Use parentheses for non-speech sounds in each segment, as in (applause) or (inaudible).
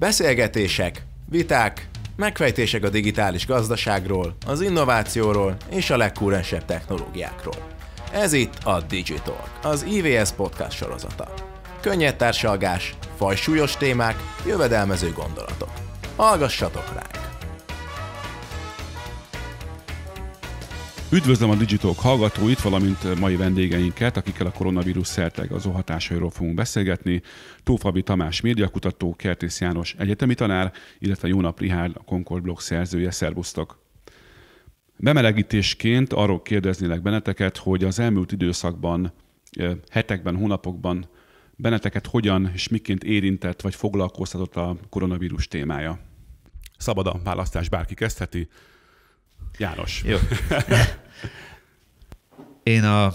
Beszélgetések, viták, megfejtések a digitális gazdaságról, az innovációról és a legkúrensebb technológiákról. Ez itt a Digital, az IVS podcast sorozata. Könnyed társalgás, fajsúlyos témák, jövedelmező gondolatok. Hallgassatok rá! Üdvözlöm a Digitalk hallgatóit, valamint mai vendégeinket, akikkel a koronavírus az hatásairól fogunk beszélgetni. Tófabi Tamás médiakutató, Kertész János egyetemi tanár, illetve Jónap Rihárd, a Concord blog szerzője. Szervusztok! Bemelegítésként arról kérdeznélek benneteket, hogy az elmúlt időszakban, eh, hetekben, hónapokban benneteket hogyan és miként érintett vagy foglalkoztatott a koronavírus témája. Szabad a választás, bárki kezdheti. János. Jó. (laughs) Én a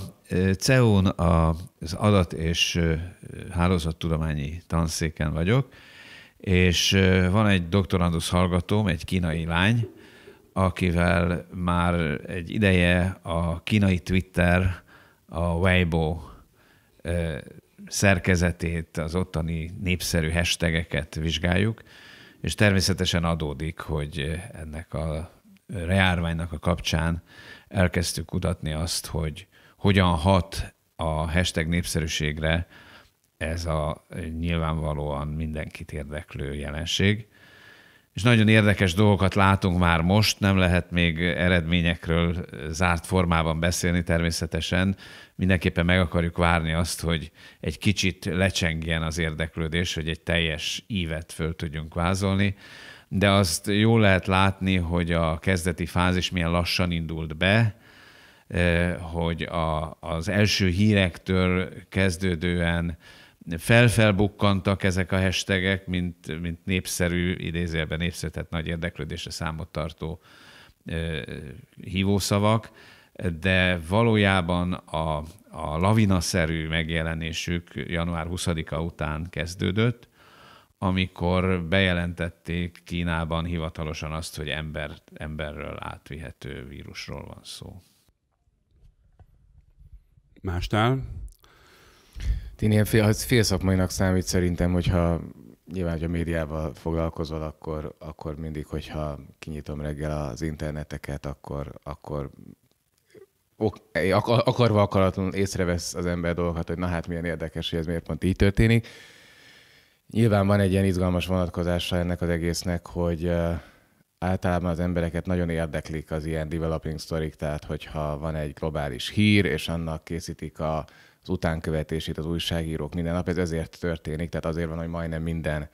CEUN az adat és hálózattudományi tanszéken vagyok, és van egy doktorandusz hallgatóm, egy kínai lány, akivel már egy ideje a kínai Twitter, a Weibo szerkezetét, az ottani népszerű hashtageket vizsgáljuk, és természetesen adódik, hogy ennek a járványnak a kapcsán elkezdtük kutatni azt, hogy hogyan hat a hashtag népszerűségre ez a nyilvánvalóan mindenkit érdeklő jelenség. És nagyon érdekes dolgokat látunk már most, nem lehet még eredményekről zárt formában beszélni természetesen. Mindenképpen meg akarjuk várni azt, hogy egy kicsit lecsengjen az érdeklődés, hogy egy teljes ívet föl tudjunk vázolni de azt jól lehet látni, hogy a kezdeti fázis milyen lassan indult be, eh, hogy a, az első hírektől kezdődően felfelbukkantak ezek a hashtagek, mint, mint népszerű, idézőjelben népszerű, tehát nagy érdeklődésre számot tartó eh, hívószavak, de valójában a, a lavinaszerű megjelenésük január 20-a után kezdődött, amikor bejelentették Kínában hivatalosan azt, hogy ember, emberről átvihető vírusról van szó. Másnál? Ti ilyen fél, félszakmainak számít szerintem, hogyha nyilván, hogy a médiával foglalkozol, akkor, akkor mindig, hogyha kinyitom reggel az interneteket, akkor, akkor ok, akarva akaratlanul észrevesz az ember dolgokat, hogy na hát milyen érdekes, hogy ez miért pont így történik Nyilván van egy ilyen izgalmas vonatkozása ennek az egésznek, hogy általában az embereket nagyon érdeklik az ilyen developing sztorik, tehát hogyha van egy globális hír, és annak készítik a, az utánkövetését az újságírók minden nap, ez ezért történik, tehát azért van, hogy majdnem minden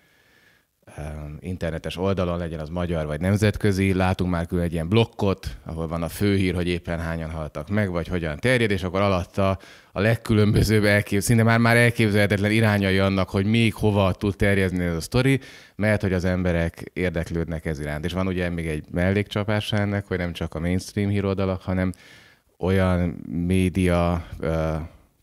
internetes oldalon, legyen az magyar vagy nemzetközi, látunk már külön egy ilyen blokkot, ahol van a főhír, hogy éppen hányan haltak meg, vagy hogyan terjed, és akkor alatta a legkülönbözőbb elkép, szinte már, már elképzelhetetlen irányai annak, hogy még hova tud terjedni ez a sztori, mert hogy az emberek érdeklődnek ez iránt. És van ugye még egy mellékcsapása ennek, hogy nem csak a mainstream híroldalak, hanem olyan média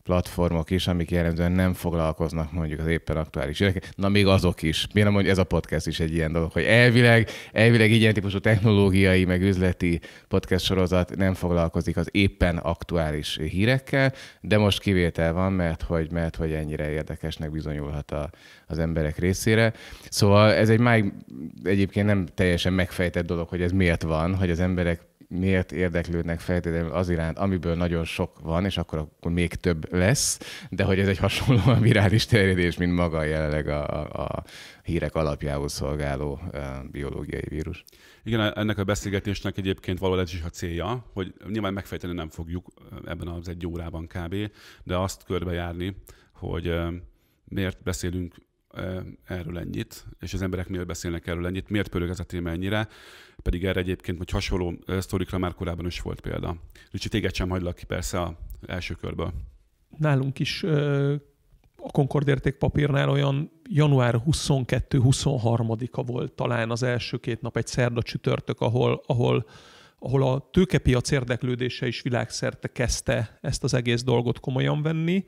platformok is, amik jellemzően nem foglalkoznak mondjuk az éppen aktuális ügyekkel, na még azok is. Miért nem mondjuk ez a podcast is egy ilyen dolog, hogy elvileg, elvileg ilyen típusú technológiai, meg üzleti podcast sorozat nem foglalkozik az éppen aktuális hírekkel, de most kivétel van, mert hogy, mert hogy ennyire érdekesnek bizonyulhat a, az emberek részére. Szóval ez egy máig egyébként nem teljesen megfejtett dolog, hogy ez miért van, hogy az emberek miért érdeklődnek feltétlenül az iránt, amiből nagyon sok van, és akkor, akkor még több lesz, de hogy ez egy hasonlóan virális terjedés, mint maga jelenleg a, a, a hírek alapjául szolgáló biológiai vírus. Igen, ennek a beszélgetésnek egyébként való ez is a célja, hogy nyilván megfejteni nem fogjuk ebben az egy órában kb., de azt körbejárni, hogy miért beszélünk erről ennyit, és az emberek miért beszélnek erről ennyit, miért pörög ez a téma ennyire, pedig erre egyébként, hogy hasonló sztorikra már korábban is volt példa. Ricsi, téged sem hagylak ki persze a első körből. Nálunk is a Concord értékpapírnál olyan január 22-23-a volt talán az első két nap, egy szerda csütörtök, ahol, ahol ahol a tőkepiac érdeklődése is világszerte kezdte ezt az egész dolgot komolyan venni,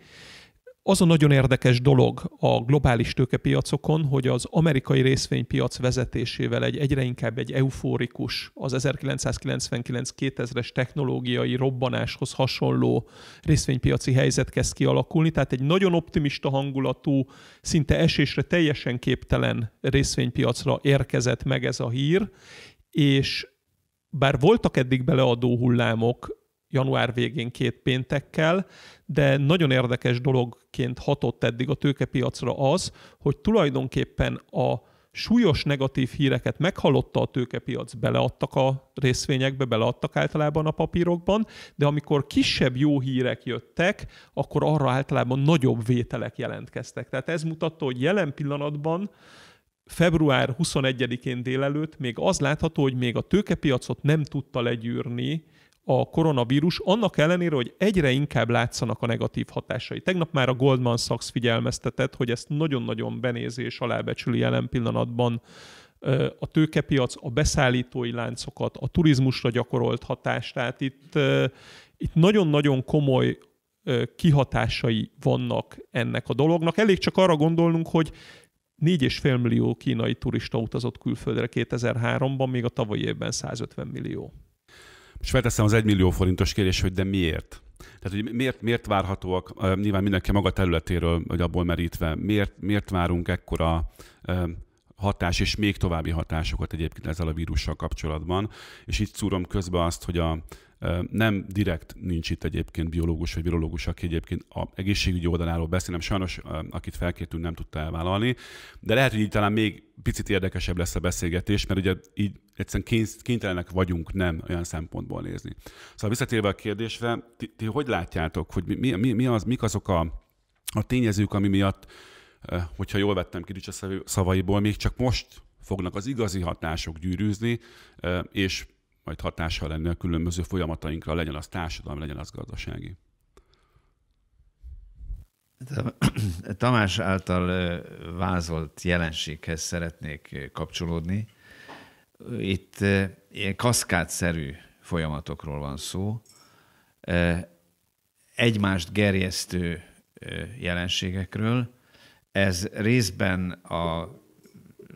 az a nagyon érdekes dolog a globális tőkepiacokon, hogy az amerikai részvénypiac vezetésével egy egyre inkább egy eufórikus, az 1999-2000-es technológiai robbanáshoz hasonló részvénypiaci helyzet kezd kialakulni, tehát egy nagyon optimista hangulatú, szinte esésre teljesen képtelen részvénypiacra érkezett meg ez a hír, és bár voltak eddig beleadó hullámok, január végén két péntekkel, de nagyon érdekes dologként hatott eddig a tőkepiacra az, hogy tulajdonképpen a súlyos negatív híreket meghallotta a tőkepiac, beleadtak a részvényekbe, beleadtak általában a papírokban, de amikor kisebb jó hírek jöttek, akkor arra általában nagyobb vételek jelentkeztek. Tehát ez mutatta, hogy jelen pillanatban február 21-én délelőtt még az látható, hogy még a tőkepiacot nem tudta legyűrni a koronavírus, annak ellenére, hogy egyre inkább látszanak a negatív hatásai. Tegnap már a Goldman Sachs figyelmeztetett, hogy ezt nagyon-nagyon benézi és alábecsüli jelen pillanatban a tőkepiac, a beszállítói láncokat, a turizmusra gyakorolt hatást. Tehát itt, itt nagyon-nagyon komoly kihatásai vannak ennek a dolognak. Elég csak arra gondolnunk, hogy 4,5 millió kínai turista utazott külföldre 2003-ban, még a tavalyi évben 150 millió. És felteszem az egymillió forintos kérdés, hogy de miért? Tehát, hogy miért, miért várhatóak, nyilván mindenki maga területéről, vagy abból merítve, miért, miért várunk ekkora hatás és még további hatásokat egyébként ezzel a vírussal kapcsolatban. És itt szúrom közbe azt, hogy a, nem direkt nincs itt egyébként biológus vagy virológus, aki egyébként a egészségügyi oldaláról beszél, nem sajnos, akit felkértünk, nem tudta elvállalni, de lehet, hogy így talán még picit érdekesebb lesz a beszélgetés, mert ugye így egyszerűen kénytelenek vagyunk nem olyan szempontból nézni. Szóval visszatérve a kérdésre, ti, ti hogy látjátok, hogy mi, mi, mi az, mik azok a, a tényezők, ami miatt, hogyha jól vettem ki a szavaiból, még csak most fognak az igazi hatások gyűrűzni, és majd hatással lenne a különböző folyamatainkra, legyen az társadalom, legyen az gazdasági. (clears throat) Tamás által vázolt jelenséghez szeretnék kapcsolódni. Itt ilyen kaszkádszerű folyamatokról van szó, egymást gerjesztő jelenségekről. Ez részben a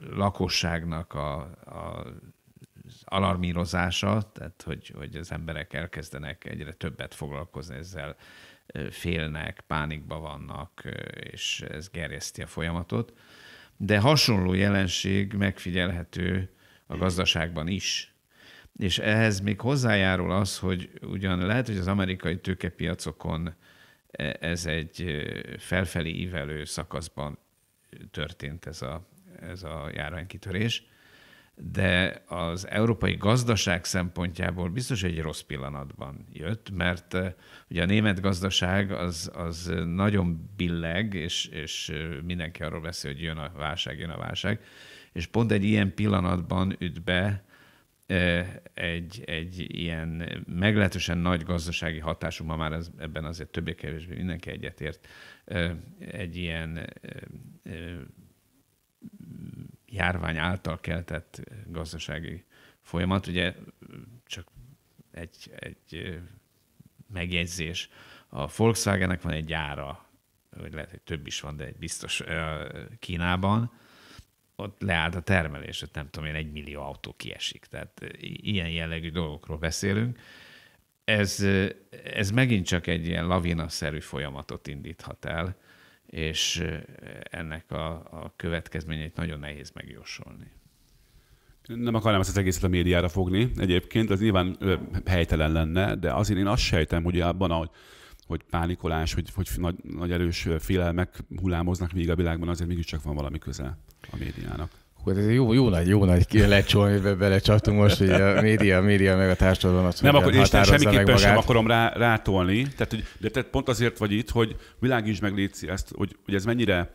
lakosságnak a, a alarmírozása, tehát hogy, hogy az emberek elkezdenek egyre többet foglalkozni ezzel, félnek, pánikba vannak, és ez gerjeszti a folyamatot. De hasonló jelenség megfigyelhető a gazdaságban is. És ehhez még hozzájárul az, hogy ugyan lehet, hogy az amerikai tőkepiacokon e, ez egy felfelé ívelő szakaszban történt ez a, ez a járványkitörés, de az európai gazdaság szempontjából biztos egy rossz pillanatban jött, mert eh, ugye a német gazdaság az, az nagyon billeg, és, és eh, mindenki arról beszél, hogy jön a válság, jön a válság, és pont egy ilyen pillanatban üt be eh, egy, egy ilyen meglehetősen nagy gazdasági hatású, ma már ez, ebben azért többé-kevésbé mindenki egyetért, egy ilyen járvány által keltett eh, gazdasági folyamat. Ugye eh, csak egy, egy eh, megjegyzés. A Volkswagennek van egy gyára, vagy lehet, hogy több is van, de egy biztos Kínában, ott leállt a termelés, ott nem tudom én, egy millió autó kiesik. Tehát ilyen jellegű dolgokról beszélünk. Ez, ez megint csak egy ilyen lavinaszerű folyamatot indíthat el, és ennek a, a következményeit nagyon nehéz megjósolni. Nem akarnám ezt az egészet a médiára fogni egyébként, az nyilván ö, helytelen lenne, de azért én azt sejtem, hogy abban, ahogy hogy pánikolás, hogy, hogy nagy, nagy erős félelmek hullámoznak még a világban, azért mégiscsak van valami köze a médiának. Hát ez jó, jó nagy, jó nagy lecsó, amiben belecsaptunk most, hogy a média, a média meg a társadalom azt Nem, akkor és semmiképpen sem akarom rá, rátolni. Tehát, hogy, de te pont azért vagy itt, hogy világítsd meg Léci ezt, hogy, hogy ez mennyire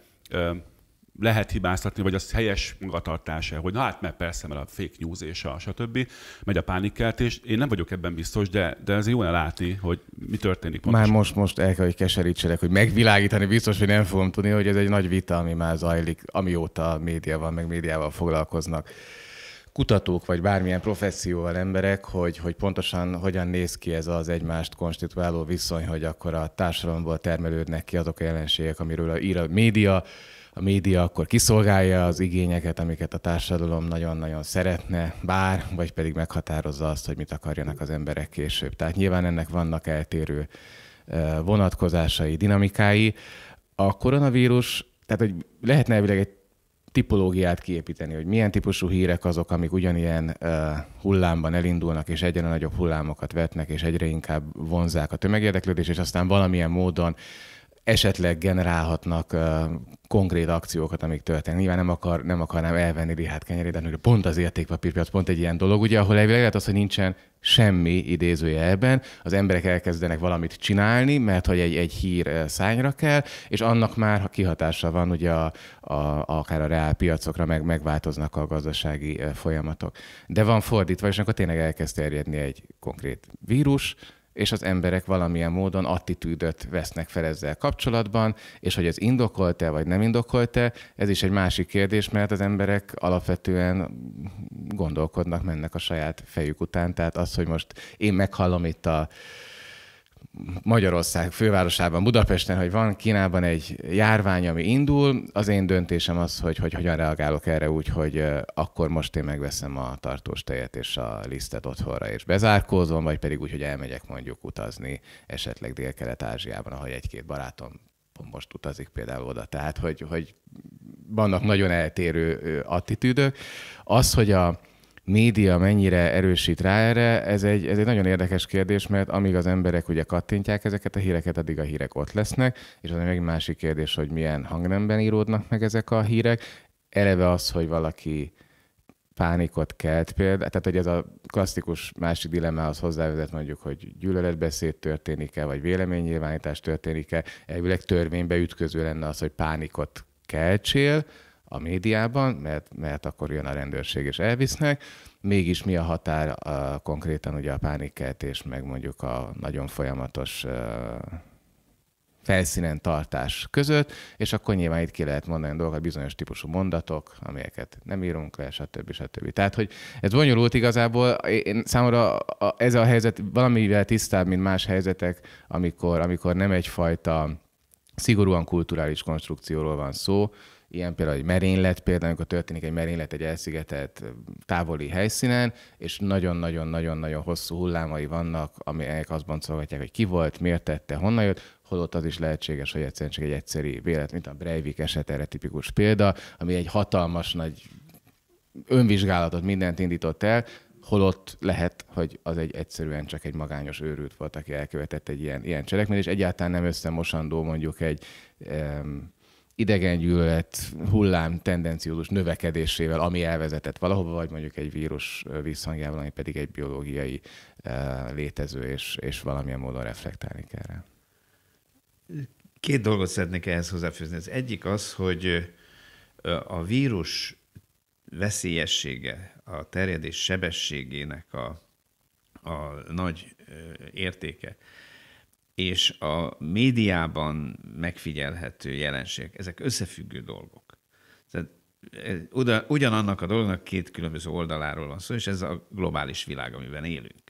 lehet hibáztatni, vagy az helyes magatartása, hogy na hát mert persze, mert a fake news és a stb. megy a pánikkeltés. Én nem vagyok ebben biztos, de, de azért jó látni, hogy mi történik pontosan. Már most, most el kell, hogy keserítsenek, hogy megvilágítani biztos, hogy nem fogom tudni, hogy ez egy nagy vita, ami már zajlik, amióta a média van, meg médiával foglalkoznak kutatók, vagy bármilyen professzióval emberek, hogy, hogy pontosan hogyan néz ki ez az egymást konstituáló viszony, hogy akkor a társadalomból termelődnek ki azok a jelenségek, amiről ír a média, a média akkor kiszolgálja az igényeket, amiket a társadalom nagyon-nagyon szeretne, bár, vagy pedig meghatározza azt, hogy mit akarjanak az emberek később. Tehát nyilván ennek vannak eltérő vonatkozásai, dinamikái. A koronavírus, tehát hogy lehetne elvileg egy tipológiát kiépíteni, hogy milyen típusú hírek azok, amik ugyanilyen uh, hullámban elindulnak, és egyre nagyobb hullámokat vetnek, és egyre inkább vonzák a tömegérdeklődés, és aztán valamilyen módon esetleg generálhatnak konkrét akciókat, amik történnek. Nyilván nem, akar, nem akarnám elvenni Rihát kenyerét, de pont az értékpapírpiac pont egy ilyen dolog, ugye, ahol elvileg lehet az, hogy nincsen semmi idézője ebben, az emberek elkezdenek valamit csinálni, mert hogy egy, egy hír szányra kell, és annak már kihatása van ugye a, a, akár a reál piacokra, meg, megváltoznak a gazdasági folyamatok. De van fordítva, és akkor tényleg elkezd terjedni egy konkrét vírus, és az emberek valamilyen módon attitűdöt vesznek fel ezzel kapcsolatban, és hogy ez indokolt-e vagy nem indokolt-e, ez is egy másik kérdés, mert az emberek alapvetően gondolkodnak, mennek a saját fejük után, tehát az, hogy most én meghallom itt a Magyarország fővárosában, Budapesten, hogy van Kínában egy járvány, ami indul. Az én döntésem az, hogy, hogy hogyan reagálok erre úgy, hogy akkor most én megveszem a tartós tejet és a lisztet otthonra, és bezárkózom, vagy pedig úgy, hogy elmegyek mondjuk utazni, esetleg Dél-Kelet-Ázsiában, ahol egy-két barátom most utazik például oda. Tehát, hogy, hogy vannak nagyon eltérő attitűdök. Az, hogy a, média mennyire erősít rá erre, ez egy, ez egy nagyon érdekes kérdés, mert amíg az emberek ugye kattintják ezeket a híreket, addig a hírek ott lesznek, és az még egy másik kérdés, hogy milyen hangnemben íródnak meg ezek a hírek. Eleve az, hogy valaki pánikot kelt például, tehát hogy ez a klasszikus másik dilemmához hozzávezet mondjuk, hogy gyűlöletbeszéd történik-e, vagy véleménynyilvánítás történik-e, elvileg törvénybe ütköző lenne az, hogy pánikot keltsél, a médiában, mert, mert akkor jön a rendőrség és elvisznek. Mégis mi a határ a, konkrétan ugye a pánikkeltés, meg mondjuk a nagyon folyamatos felszínen tartás között, és akkor nyilván itt ki lehet mondani dolgokat, bizonyos típusú mondatok, amelyeket nem írunk le, stb. stb. Tehát, hogy ez bonyolult igazából, én számomra ez a helyzet valamivel tisztább, mint más helyzetek, amikor, amikor nem egyfajta szigorúan kulturális konstrukcióról van szó, Ilyen például egy merénylet, például amikor történik egy merénylet egy elszigetelt távoli helyszínen, és nagyon-nagyon-nagyon-nagyon hosszú hullámai vannak, amelyek azt boncolgatják, hogy ki volt, miért tette, honnan jött, holott az is lehetséges, hogy egyszerűen csak egy egyszerű vélet, mint a Breivik eset erre tipikus példa, ami egy hatalmas nagy önvizsgálatot, mindent indított el, holott lehet, hogy az egy egyszerűen csak egy magányos őrült volt, aki elkövetett egy ilyen, ilyen cselekményt, és egyáltalán nem összemosandó mondjuk egy um, idegengyűlölet hullám tendenciózus növekedésével, ami elvezetett valahova, vagy mondjuk egy vírus visszhangjával, ami pedig egy biológiai létező, és, és valamilyen módon reflektálni kell rá. Két dolgot szeretnék ehhez hozzáfűzni. Az egyik az, hogy a vírus veszélyessége, a terjedés sebességének a, a nagy értéke és a médiában megfigyelhető jelenségek, ezek összefüggő dolgok. Tehát eh, oda, ugyanannak a dolognak két különböző oldaláról van szó, és ez a globális világ, amiben élünk.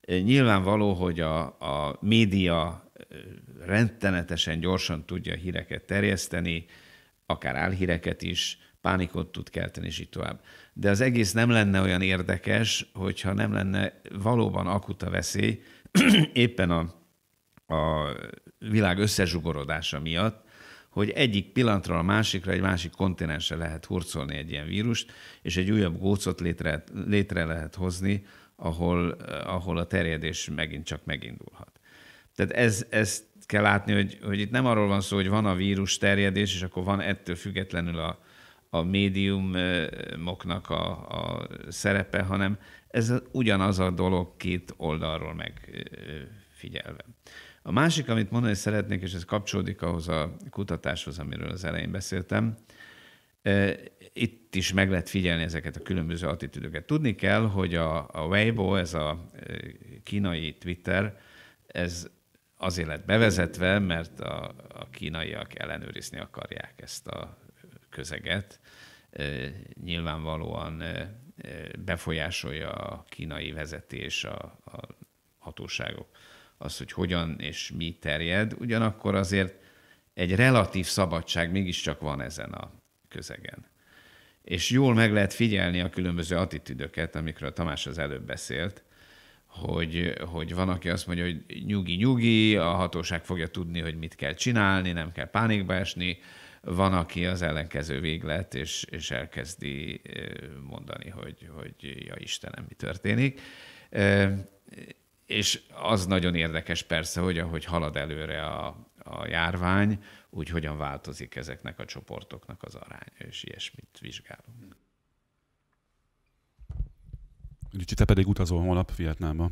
Eh, nyilvánvaló, hogy a, a média eh, rendtenetesen gyorsan tudja híreket terjeszteni, akár álhíreket is, pánikot tud kelteni, és így tovább. De az egész nem lenne olyan érdekes, hogyha nem lenne valóban akuta veszély (clears throat) éppen a a világ összezsugorodása miatt, hogy egyik pillanatra a másikra, egy másik kontinensre lehet hurcolni egy ilyen vírust, és egy újabb gócot létre, létre lehet hozni, ahol, ahol a terjedés megint csak megindulhat. Tehát ez, ezt kell látni, hogy, hogy itt nem arról van szó, hogy van a vírus terjedés, és akkor van ettől függetlenül a, a médiumoknak a, a szerepe, hanem ez ugyanaz a dolog két oldalról megfigyelve. A másik, amit mondani szeretnék, és ez kapcsolódik ahhoz a kutatáshoz, amiről az elején beszéltem, e, itt is meg lehet figyelni ezeket a különböző attitűdöket. Tudni kell, hogy a, Weibo, ez a e, kínai Twitter, ez azért lett bevezetve, mert a, a kínaiak ellenőrizni akarják ezt a közeget. E, nyilvánvalóan befolyásolja a kínai vezetés a, a hatóságok az, hogy hogyan és mi terjed, ugyanakkor azért egy relatív szabadság mégiscsak van ezen a közegen. És jól meg lehet figyelni a különböző attitűdöket, amikről Tamás az előbb beszélt, hogy, hogy van, aki azt mondja, hogy nyugi-nyugi, a hatóság fogja tudni, hogy mit kell csinálni, nem kell pánikba esni, van, aki az ellenkező véglet, és, és elkezdi eh, mondani, hogy, hogy ja Istenem, mi történik. Eh, és az nagyon érdekes persze, hogy ahogy halad előre a, a járvány, úgy hogyan változik ezeknek a csoportoknak az aránya, és ilyesmit vizsgálunk. Ricsi, te pedig utazol holnap Vietnámba.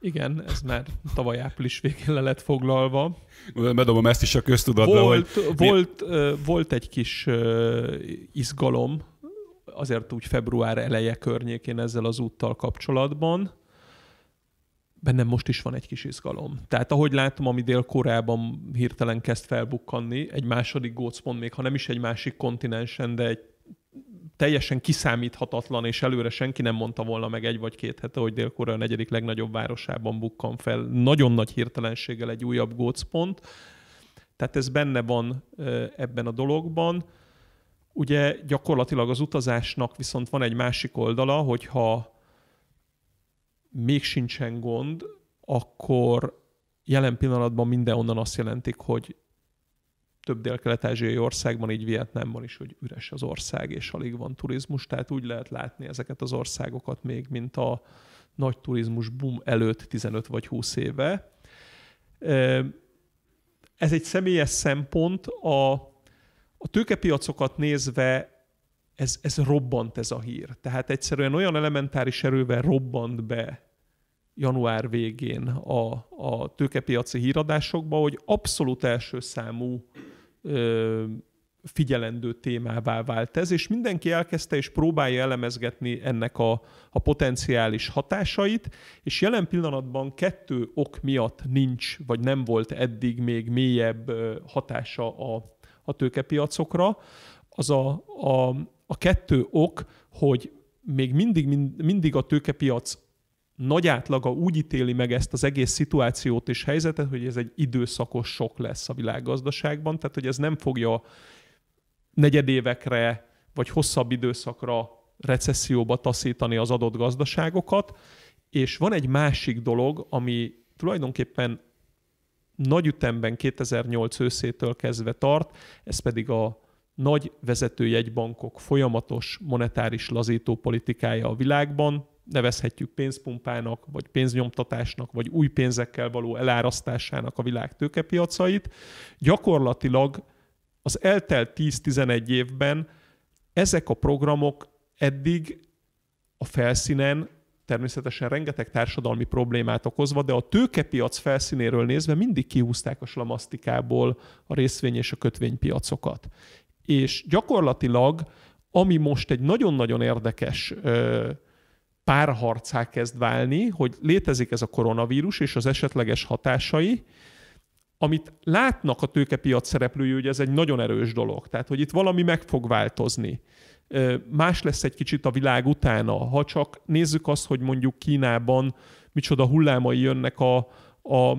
Igen, ez már tavaly április végén le lett foglalva. Bedobom ezt is a köztudatba. Volt, hogy... volt, volt egy kis izgalom, azért úgy február eleje környékén ezzel az úttal kapcsolatban, bennem most is van egy kis izgalom. Tehát ahogy látom, ami Dél-Koreában hirtelen kezd felbukkanni, egy második gócpont még, ha nem is egy másik kontinensen, de egy teljesen kiszámíthatatlan, és előre senki nem mondta volna meg egy vagy két hete, hogy Dél-Korea negyedik legnagyobb városában bukkan fel nagyon nagy hirtelenséggel egy újabb gócpont. Tehát ez benne van ebben a dologban. Ugye gyakorlatilag az utazásnak viszont van egy másik oldala, hogyha még sincsen gond, akkor jelen pillanatban onnan azt jelentik, hogy több dél-kelet-ázsiai országban, így Vietnámban is, hogy üres az ország, és alig van turizmus, tehát úgy lehet látni ezeket az országokat még, mint a nagy turizmus boom előtt 15 vagy 20 éve. Ez egy személyes szempont, a, a tőkepiacokat nézve ez, ez robbant ez a hír. Tehát egyszerűen olyan elementáris erővel robbant be január végén a, a tőkepiaci híradásokba, hogy abszolút első számú ö, figyelendő témává vált ez, és mindenki elkezdte és próbálja elemezgetni ennek a, a potenciális hatásait, és jelen pillanatban kettő ok miatt nincs, vagy nem volt eddig még mélyebb hatása a, a tőkepiacokra. Az a, a, a kettő ok, hogy még mindig, mind, mindig a tőkepiac nagy átlaga úgy ítéli meg ezt az egész szituációt és helyzetet, hogy ez egy időszakos sok lesz a világgazdaságban, tehát hogy ez nem fogja negyedévekre vagy hosszabb időszakra recesszióba taszítani az adott gazdaságokat, és van egy másik dolog, ami tulajdonképpen nagy ütemben 2008 őszétől kezdve tart, ez pedig a nagy vezetőjegybankok folyamatos monetáris lazító politikája a világban, nevezhetjük pénzpumpának, vagy pénznyomtatásnak, vagy új pénzekkel való elárasztásának a világ tőkepiacait, gyakorlatilag az eltelt 10-11 évben ezek a programok eddig a felszínen természetesen rengeteg társadalmi problémát okozva, de a tőkepiac felszínéről nézve mindig kihúzták a slamasztikából a részvény és a kötvénypiacokat. És gyakorlatilag, ami most egy nagyon-nagyon érdekes ö, párharcá kezd válni, hogy létezik ez a koronavírus és az esetleges hatásai, amit látnak a tőkepiac szereplői, hogy ez egy nagyon erős dolog. Tehát, hogy itt valami meg fog változni. Más lesz egy kicsit a világ utána, ha csak nézzük azt, hogy mondjuk Kínában micsoda hullámai jönnek a, a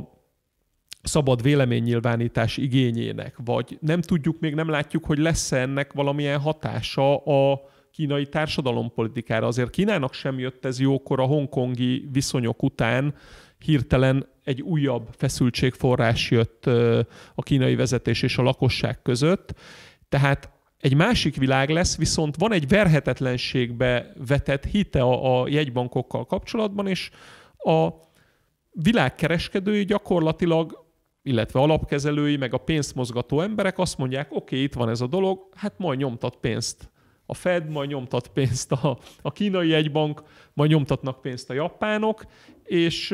szabad véleménynyilvánítás igényének, vagy nem tudjuk, még nem látjuk, hogy lesz-e ennek valamilyen hatása a, kínai társadalompolitikára. Azért Kínának sem jött ez jókor a hongkongi viszonyok után, hirtelen egy újabb feszültségforrás jött a kínai vezetés és a lakosság között. Tehát egy másik világ lesz, viszont van egy verhetetlenségbe vetett hite a, a jegybankokkal kapcsolatban, és a világkereskedői gyakorlatilag, illetve alapkezelői, meg a pénzmozgató emberek azt mondják, oké, okay, itt van ez a dolog, hát majd nyomtat pénzt a Fed, majd nyomtat pénzt a, a kínai egybank, majd nyomtatnak pénzt a japánok, és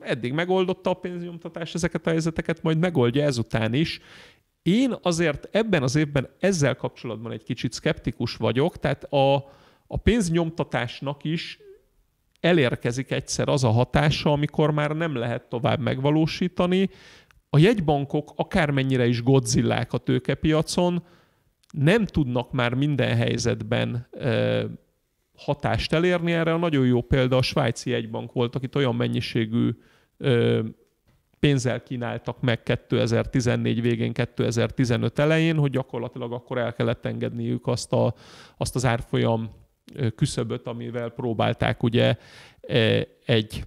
eddig megoldotta a pénznyomtatás ezeket a helyzeteket, majd megoldja ezután is. Én azért ebben az évben ezzel kapcsolatban egy kicsit skeptikus vagyok, tehát a, a pénznyomtatásnak is elérkezik egyszer az a hatása, amikor már nem lehet tovább megvalósítani. A jegybankok akármennyire is godzillák a tőkepiacon, nem tudnak már minden helyzetben hatást elérni. Erre a nagyon jó példa a svájci egybank volt, akit olyan mennyiségű pénzzel kínáltak meg 2014 végén, 2015 elején, hogy gyakorlatilag akkor el kellett engedniük azt, a, azt az árfolyam küszöböt, amivel próbálták ugye egy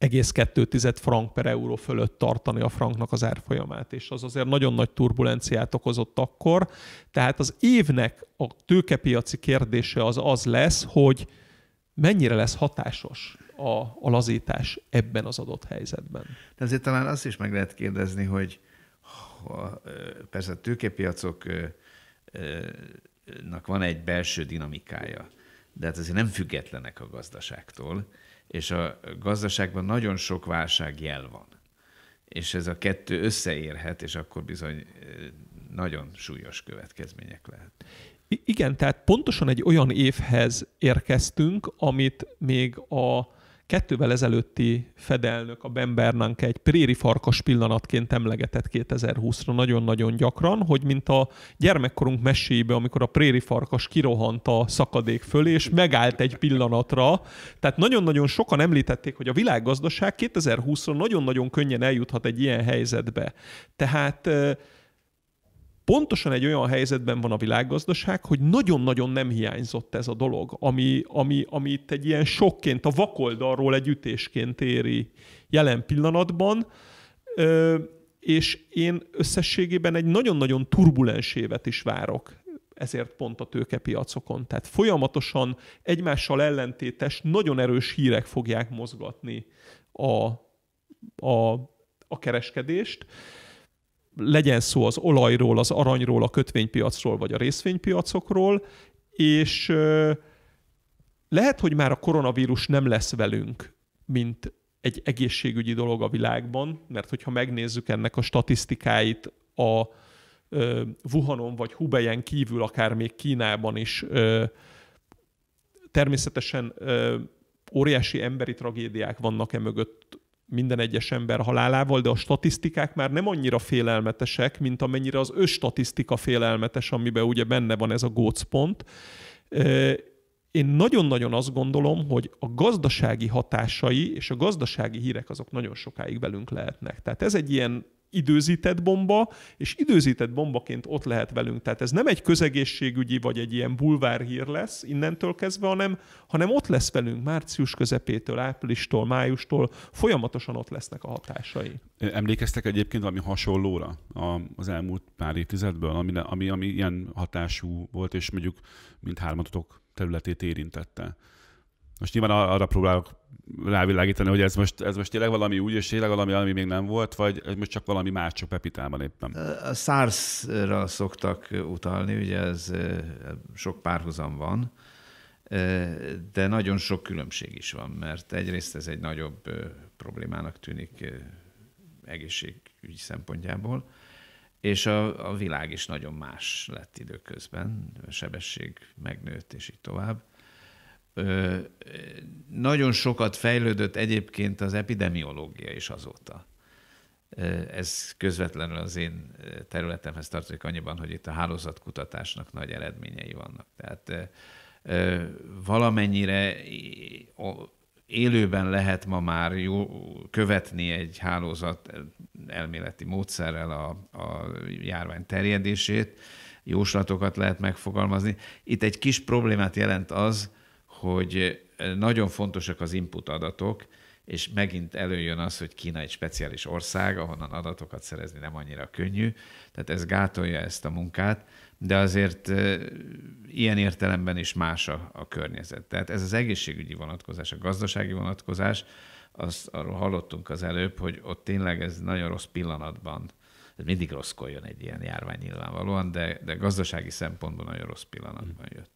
1,2 frank per euró fölött tartani a franknak az árfolyamát, és az azért nagyon nagy turbulenciát okozott akkor. Tehát az évnek a tőkepiaci kérdése az az lesz, hogy mennyire lesz hatásos a, a lazítás ebben az adott helyzetben. De azért talán azt is meg lehet kérdezni, hogy ha, persze a tőkepiacoknak van egy belső dinamikája, de hát azért nem függetlenek a gazdaságtól és a gazdaságban nagyon sok válság jel van. És ez a kettő összeérhet, és akkor bizony nagyon súlyos következmények lehet. igen, tehát pontosan egy olyan évhez érkeztünk, amit még a Kettővel ezelőtti fedelnök, a Ben Bernanke egy préri farkas pillanatként emlegetett 2020-ra nagyon-nagyon gyakran, hogy mint a gyermekkorunk meséibe, amikor a préri farkas kirohant a szakadék fölé és megállt egy pillanatra. Tehát nagyon-nagyon sokan említették, hogy a világgazdaság 2020-ra nagyon-nagyon könnyen eljuthat egy ilyen helyzetbe. Tehát pontosan egy olyan helyzetben van a világgazdaság, hogy nagyon-nagyon nem hiányzott ez a dolog, ami, ami, ami itt egy ilyen sokként, a vakoldalról egy ütésként éri jelen pillanatban, ö, és én összességében egy nagyon-nagyon turbulens évet is várok ezért pont a tőkepiacokon. Tehát folyamatosan egymással ellentétes, nagyon erős hírek fogják mozgatni a, a, a kereskedést legyen szó az olajról, az aranyról, a kötvénypiacról vagy a részvénypiacokról, és lehet, hogy már a koronavírus nem lesz velünk, mint egy egészségügyi dolog a világban, mert hogyha megnézzük ennek a statisztikáit a Wuhanon vagy Hubeyen kívül, akár még Kínában is, természetesen óriási emberi tragédiák vannak e mögött minden egyes ember halálával, de a statisztikák már nem annyira félelmetesek, mint amennyire az statisztika félelmetes, amiben ugye benne van ez a gócpont. Én nagyon-nagyon azt gondolom, hogy a gazdasági hatásai és a gazdasági hírek azok nagyon sokáig velünk lehetnek. Tehát ez egy ilyen időzített bomba, és időzített bombaként ott lehet velünk. Tehát ez nem egy közegészségügyi vagy egy ilyen bulvárhír lesz innentől kezdve, hanem, hanem ott lesz velünk március közepétől, áprilistól, májustól, folyamatosan ott lesznek a hatásai. Emlékeztek egyébként valami hasonlóra az elmúlt pár évtizedből, ami, ami, ami ilyen hatású volt, és mondjuk mint hármatotok területét érintette? Most nyilván arra próbálok rávilágítani, hogy ez most, ez most tényleg valami új, és tényleg valami, ami még nem volt, vagy ez most csak valami más, csak Pepitában éppen? A SARS-ra szoktak utalni, ugye ez sok párhuzam van, de nagyon sok különbség is van, mert egyrészt ez egy nagyobb problémának tűnik egészségügyi szempontjából, és a, a világ is nagyon más lett időközben, a sebesség megnőtt, és így tovább. Nagyon sokat fejlődött egyébként az epidemiológia is azóta. Ez közvetlenül az én területemhez tartozik annyiban, hogy itt a hálózatkutatásnak nagy eredményei vannak. Tehát valamennyire élőben lehet ma már jó, követni egy hálózat elméleti módszerrel a, a járvány terjedését, jóslatokat lehet megfogalmazni. Itt egy kis problémát jelent az, hogy eh, nagyon fontosak az input adatok, és megint előjön az, hogy Kína egy speciális ország, ahonnan adatokat szerezni nem annyira könnyű, tehát ez gátolja ezt a munkát, de azért eh, ilyen értelemben is más a, a környezet. Tehát ez az egészségügyi vonatkozás, a gazdasági vonatkozás, azt arról hallottunk az előbb, hogy ott tényleg ez nagyon rossz pillanatban, ez mindig rosszkor jön egy ilyen járvány nyilvánvalóan, de, de gazdasági szempontból nagyon rossz pillanatban jött.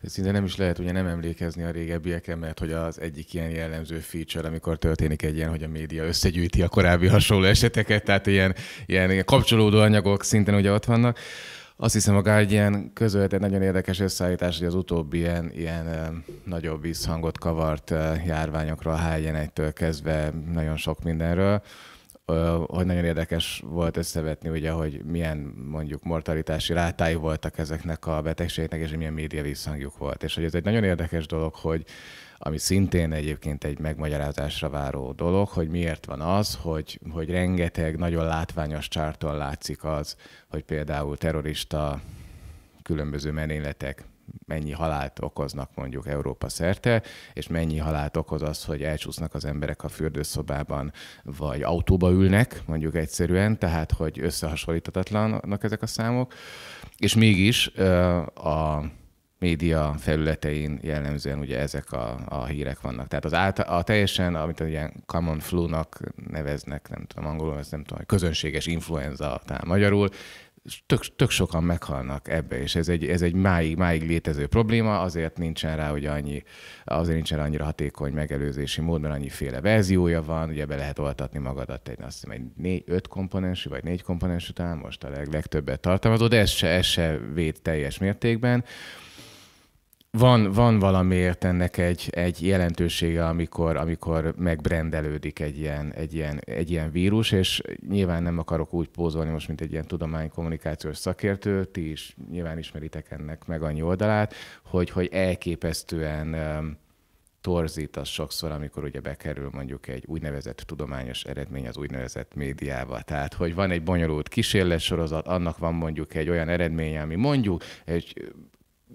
De szinte nem is lehet ugye nem emlékezni a régebbiekre, mert hogy az egyik ilyen jellemző feature, amikor történik egy ilyen, hogy a média összegyűjti a korábbi hasonló eseteket, tehát ilyen, ilyen, ilyen kapcsolódó anyagok szinten ugye ott vannak. Azt hiszem, a Guardian ilyen közölt egy nagyon érdekes összeállítás, hogy az utóbbi ilyen, ilyen nagyobb visszhangot kavart ö, eh, járványokról, H1-től kezdve nagyon sok mindenről hogy nagyon érdekes volt összevetni, ugye, hogy milyen mondjuk mortalitási rátái voltak ezeknek a betegségeknek, és milyen média visszhangjuk volt. És hogy ez egy nagyon érdekes dolog, hogy ami szintén egyébként egy megmagyarázásra váró dolog, hogy miért van az, hogy, hogy rengeteg nagyon látványos csárton látszik az, hogy például terrorista különböző menéletek, mennyi halált okoznak mondjuk Európa szerte, és mennyi halált okoz az, hogy elcsúsznak az emberek a fürdőszobában, vagy autóba ülnek, mondjuk egyszerűen, tehát hogy összehasonlíthatatlanak ezek a számok. És mégis a média felületein jellemzően ugye ezek a, a hírek vannak. Tehát az által, a teljesen, amit ilyen common flu-nak neveznek, nem tudom angolul, ez nem tudom, közönséges influenza, tehát magyarul, tök, tök sokan meghalnak ebbe, és ez egy, ez egy máig, máig létező probléma, azért nincsen rá, hogy annyi, azért nincsen annyira hatékony megelőzési mód, mert annyiféle verziója van, ugye be lehet oltatni magadat egy, azt hiszem, egy négy, öt komponensű, vagy négy komponensű, talán most a leg, legtöbbet tartalmazó, de ez se, ez se véd teljes mértékben van, van valamiért ennek egy, egy jelentősége, amikor, amikor megbrendelődik egy ilyen, egy, ilyen, egy ilyen vírus, és nyilván nem akarok úgy pózolni most, mint egy ilyen tudománykommunikációs szakértő, ti is nyilván ismeritek ennek meg annyi oldalát, hogy, hogy elképesztően torzít az sokszor, amikor ugye bekerül mondjuk egy úgynevezett tudományos eredmény az úgynevezett médiába. Tehát, hogy van egy bonyolult kísérletsorozat, annak van mondjuk egy olyan eredménye, ami mondjuk egy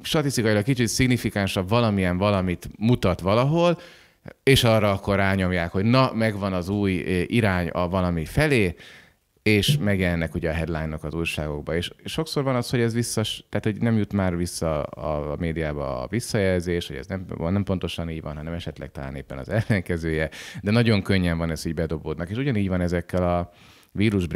statisztikailag kicsit szignifikánsabb valamilyen valamit mutat valahol, és arra akkor rányomják, hogy na, megvan az új eh, irány a valami felé, és megjelennek ugye a headline-ok az újságokba. És sokszor van az, hogy ez vissza, tehát hogy nem jut már vissza a, a médiába a visszajelzés, hogy ez nem, nem pontosan így van, hanem esetleg talán éppen az ellenkezője, de nagyon könnyen van ez így bedobódnak. És ugyanígy van ezekkel a, vírus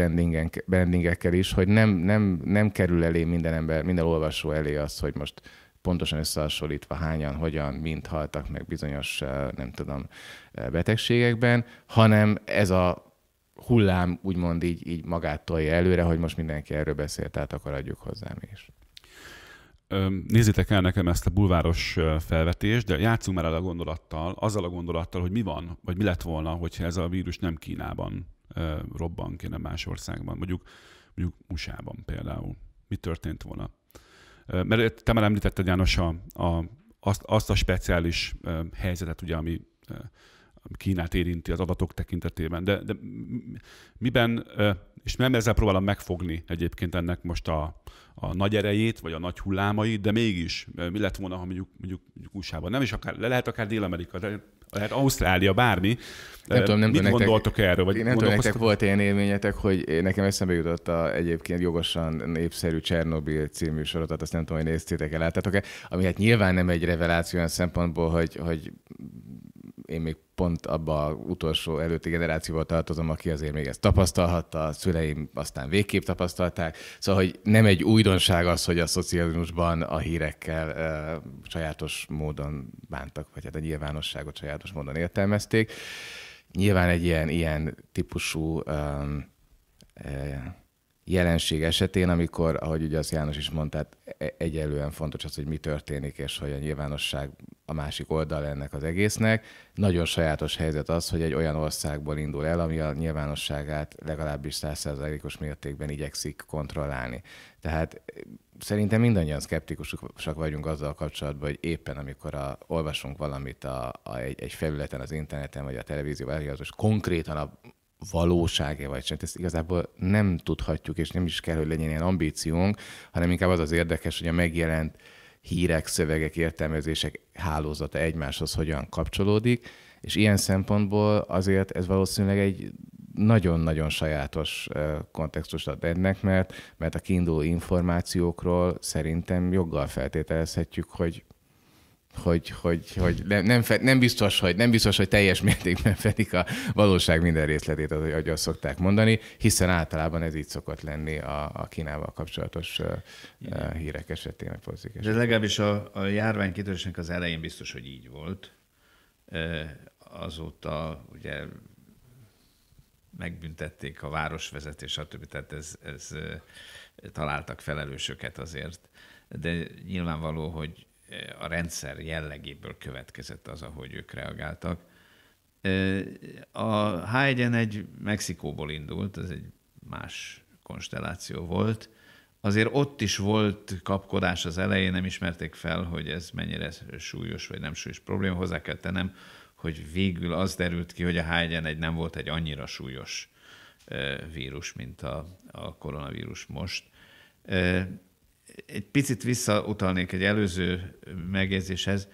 brandingekkel is, hogy nem, nem, nem kerül elé minden ember, minden olvasó elé az, hogy most pontosan összehasonlítva hányan, hogyan, mint haltak meg bizonyos, eh, nem tudom, eh, betegségekben, hanem ez a hullám úgymond így, így magát tolja előre, hogy most mindenki erről beszél, tehát akkor adjuk hozzám is. Nézzétek el nekem ezt a bulváros eh, felvetést, de játszunk már el a gondolattal, azzal a gondolattal, hogy mi van, vagy mi lett volna, hogyha ez a vírus nem Kínában robban kéne más országban, mondjuk, mondjuk USA-ban például. Mi történt volna? Mert te már említetted, János, a, a, azt, azt a speciális helyzetet, ugye, ami Kínát érinti az adatok tekintetében. De, de miben, és nem ezzel próbálom megfogni egyébként ennek most a, a nagy erejét, vagy a nagy hullámait, de mégis mi lett volna, ha mondjuk, mondjuk, mondjuk USA-ban, nem is akár, le lehet akár Dél-Amerika, de lehet Ausztrália, bármi. Nem tudom, nem Mit tudom gondoltok nektek, erről? Vagy nem tudom, nektek volt ilyen élményetek, hogy nekem eszembe jutott a egyébként jogosan népszerű Csernobil című sorozatot, azt nem tudom, hogy néztétek el, láttátok-e, ami hát nyilván nem egy reveláció olyan szempontból, hogy, hogy én még pont abba az utolsó előtti generációval tartozom, aki azért még ezt tapasztalhatta, a szüleim aztán végképp tapasztalták. Szóval, hogy nem egy újdonság az, hogy a szocializmusban a hírekkel e, sajátos módon bántak, vagy hát a nyilvánosságot sajátos módon értelmezték. Nyilván egy ilyen, ilyen típusú e, e, jelenség esetén, amikor, ahogy ugye az János is mondta, hát e- egyelően fontos az, hogy mi történik, és hogy a nyilvánosság a másik oldal ennek az egésznek. Nagyon sajátos helyzet az, hogy egy olyan országból indul el, ami a nyilvánosságát legalábbis százszerzalékos mértékben igyekszik kontrollálni. Tehát e, szerintem mindannyian szkeptikusak vagyunk azzal kapcsolatban, hogy éppen amikor a, olvasunk valamit a, a, egy, egy felületen, az interneten vagy a televízió elhívhatós, konkrétan a, valóság-e vagy sem. Ezt igazából nem tudhatjuk, és nem is kell, hogy legyen ilyen ambíciónk, hanem inkább az az érdekes, hogy a megjelent hírek, szövegek, értelmezések hálózata egymáshoz hogyan kapcsolódik, és ilyen szempontból azért ez valószínűleg egy nagyon-nagyon sajátos kontextust ad ennek, mert, mert a kiinduló információkról szerintem joggal feltételezhetjük, hogy hogy, hogy, hogy nem, nem, fe, nem, biztos, hogy, nem biztos, hogy teljes mértékben fedik a valóság minden részletét, az, ahogy azt szokták mondani, hiszen általában ez így szokott lenni a, a Kínával kapcsolatos uh, hírek esetén, a esetén. De legalábbis a, a járvány kitörésnek az elején biztos, hogy így volt. Azóta ugye megbüntették a városvezetés, stb. Tehát ez, ez találtak felelősöket azért. De nyilvánvaló, hogy a rendszer jellegéből következett az, ahogy ők reagáltak. A h 1 egy Mexikóból indult, ez egy más konstelláció volt. Azért ott is volt kapkodás az elején, nem ismerték fel, hogy ez mennyire súlyos vagy nem súlyos probléma. Hozzá kell tennem, hogy végül az derült ki, hogy a h 1 1 nem volt egy annyira súlyos vírus, mint a, a koronavírus most egy picit visszautalnék egy előző megjegyzéshez.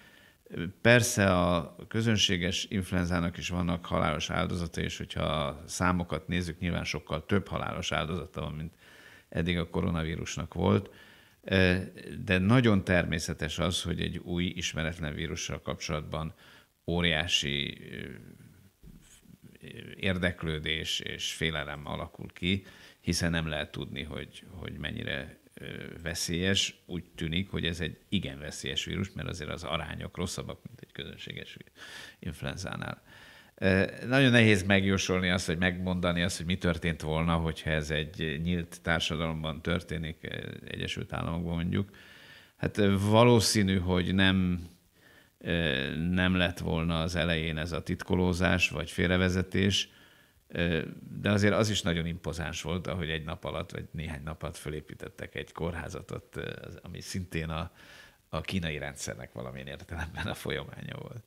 Persze a közönséges influenzának is vannak halálos áldozata, és hogyha a számokat nézzük, nyilván sokkal több halálos áldozata van, mint eddig a koronavírusnak volt. De nagyon természetes az, hogy egy új ismeretlen vírussal kapcsolatban óriási eh, érdeklődés és félelem alakul ki, hiszen nem lehet tudni, hogy, hogy mennyire veszélyes, úgy tűnik, hogy ez egy igen veszélyes vírus, mert azért az arányok rosszabbak, mint egy közönséges influenzánál. Nagyon nehéz megjósolni azt, hogy megmondani azt, hogy mi történt volna, hogyha ez egy nyílt társadalomban történik, Egyesült Államokban mondjuk. Hát valószínű, hogy nem, nem lett volna az elején ez a titkolózás, vagy félrevezetés, de azért az is nagyon impozáns volt, ahogy egy nap alatt, vagy néhány nap alatt fölépítettek egy kórházatot, ami szintén a, a kínai rendszernek valamilyen értelemben a folyamánya volt.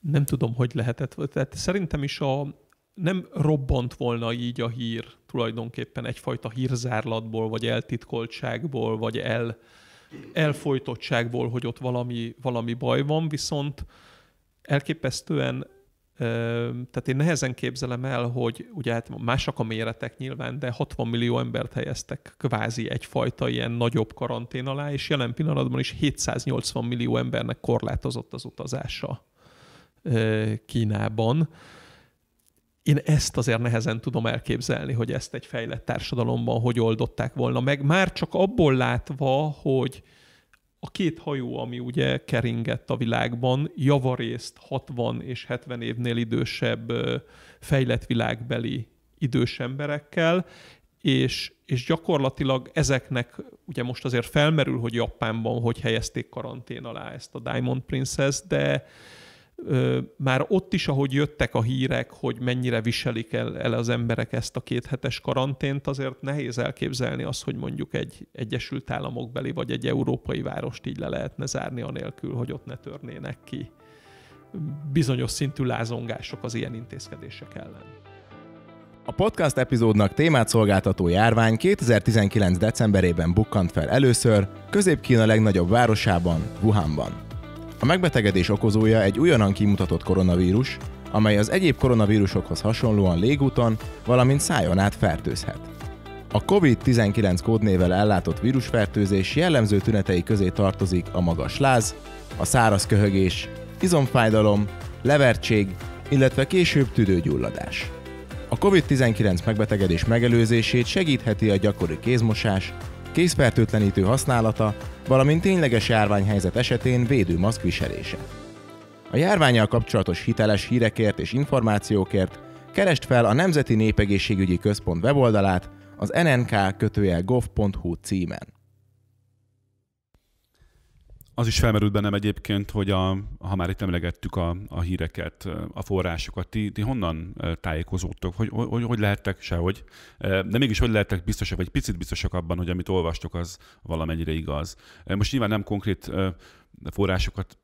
Nem tudom, hogy lehetett. Tehát szerintem is a, nem robbant volna így a hír tulajdonképpen egyfajta hírzárlatból, vagy eltitkoltságból, vagy el, elfolytottságból, hogy ott valami, valami baj van, viszont elképesztően tehát én nehezen képzelem el, hogy ugye hát mások a méretek nyilván, de 60 millió embert helyeztek kvázi egyfajta ilyen nagyobb karantén alá, és jelen pillanatban is 780 millió embernek korlátozott az utazása Kínában. Én ezt azért nehezen tudom elképzelni, hogy ezt egy fejlett társadalomban hogy oldották volna meg, már csak abból látva, hogy a két hajó, ami ugye keringett a világban, javarészt 60 és 70 évnél idősebb fejlett világbeli idős emberekkel, és, és gyakorlatilag ezeknek, ugye most azért felmerül, hogy Japánban hogy helyezték karantén alá ezt a Diamond Princess, de, már ott is, ahogy jöttek a hírek, hogy mennyire viselik el, el az emberek ezt a két hetes karantént, azért nehéz elképzelni azt, hogy mondjuk egy Egyesült Államok beli vagy egy európai várost így le lehetne zárni anélkül, hogy ott ne törnének ki bizonyos szintű lázongások az ilyen intézkedések ellen. A podcast epizódnak témát szolgáltató járvány 2019. decemberében bukkant fel először Közép-Kína legnagyobb városában, Wuhanban. A megbetegedés okozója egy újonnan kimutatott koronavírus, amely az egyéb koronavírusokhoz hasonlóan légúton, valamint szájon át fertőzhet. A COVID-19 kódnével ellátott vírusfertőzés jellemző tünetei közé tartozik a magas láz, a száraz köhögés, izomfájdalom, levertség, illetve később tüdőgyulladás. A COVID-19 megbetegedés megelőzését segítheti a gyakori kézmosás, készfertőtlenítő használata, valamint tényleges járványhelyzet esetén védőmaszk viselése. A járványjal kapcsolatos hiteles hírekért és információkért kerest fel a Nemzeti Népegészségügyi Központ weboldalát az nnk-gov.hu címen. Az is felmerült bennem egyébként, hogy a, ha már itt emlegettük a, a híreket, a forrásokat, ti, ti honnan tájékozódtok, hogy, hogy, hogy lehettek sehogy, de mégis hogy lehettek biztosak, vagy picit biztosak abban, hogy amit olvastok, az valamennyire igaz. Most nyilván nem konkrét forrásokat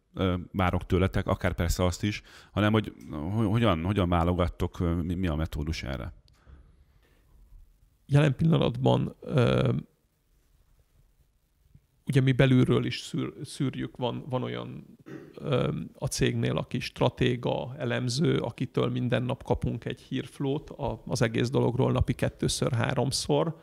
várok tőletek, akár persze azt is, hanem hogy hogyan, hogyan válogattok, mi, mi a metódus erre? Jelen pillanatban ugye mi belülről is szűr, szűrjük, van, van olyan ö, a cégnél, aki stratéga, elemző, akitől minden nap kapunk egy hírflót a, az egész dologról napi kettőször, háromszor.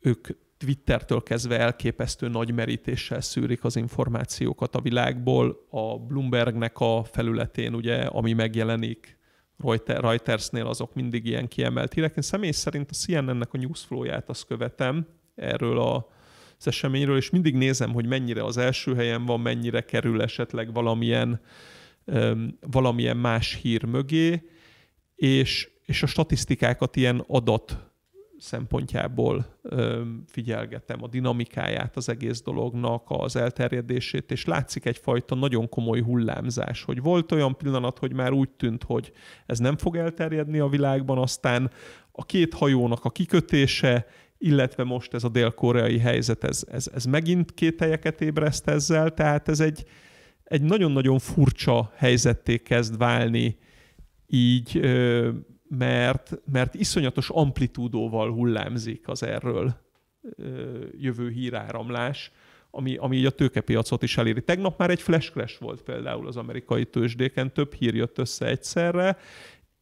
Ők Twittertől kezdve elképesztő nagy merítéssel szűrik az információkat a világból. A Bloombergnek a felületén, ugye, ami megjelenik, Reutersnél azok mindig ilyen kiemelt hírek. Én személy szerint a CNN-nek a newsflow-ját azt követem, erről a az eseményről, és mindig nézem, hogy mennyire az első helyen van, mennyire kerül esetleg valamilyen, valamilyen más hír mögé, és, és a statisztikákat ilyen adat szempontjából figyelgetem a dinamikáját az egész dolognak, az elterjedését, és látszik egyfajta nagyon komoly hullámzás, hogy volt olyan pillanat, hogy már úgy tűnt, hogy ez nem fog elterjedni a világban, aztán a két hajónak a kikötése illetve most ez a dél-koreai helyzet, ez, ez, ez megint kételyeket ébreszt ezzel, tehát ez egy, egy nagyon-nagyon furcsa helyzetté kezd válni így, mert, mert iszonyatos amplitúdóval hullámzik az erről jövő híráramlás, ami, ami így a tőkepiacot is eléri. Tegnap már egy flash crash volt például az amerikai tőzsdéken, több hír jött össze egyszerre,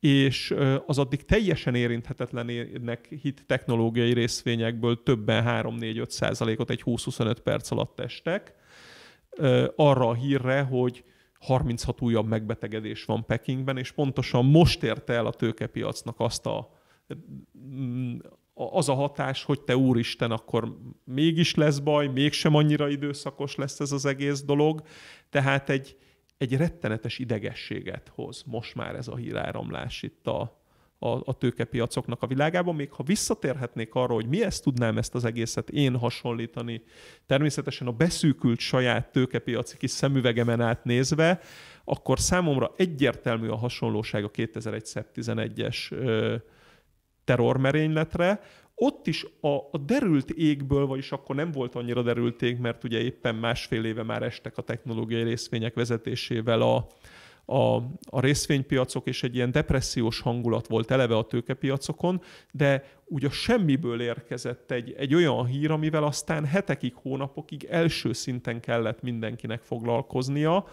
és az addig teljesen érinthetetlenének hit technológiai részvényekből többen 3-4-5 százalékot egy 20-25 perc alatt estek, arra a hírre, hogy 36 újabb megbetegedés van Pekingben, és pontosan most érte el a tőkepiacnak azt a, mm, az a hatás, hogy te úristen, akkor mégis lesz baj, mégsem annyira időszakos lesz ez az egész dolog. Tehát egy, egy rettenetes idegességet hoz most már ez a híráramlás itt a, a, a tőkepiacoknak a világában. Még ha visszatérhetnék arra, hogy mi ezt tudnám ezt az egészet én hasonlítani, természetesen a beszűkült saját tőkepiaci kis szemüvegemen át nézve, akkor számomra egyértelmű a hasonlóság a 2001-11-es terrormerényletre, ott is a, a derült égből, vagyis akkor nem volt annyira derült ég, mert ugye éppen másfél éve már estek a technológiai részvények vezetésével a, a, a részvénypiacok, és egy ilyen depressziós hangulat volt eleve a tőkepiacokon, de ugye semmiből érkezett egy, egy olyan hír, amivel aztán hetekig, hónapokig első szinten kellett mindenkinek foglalkoznia,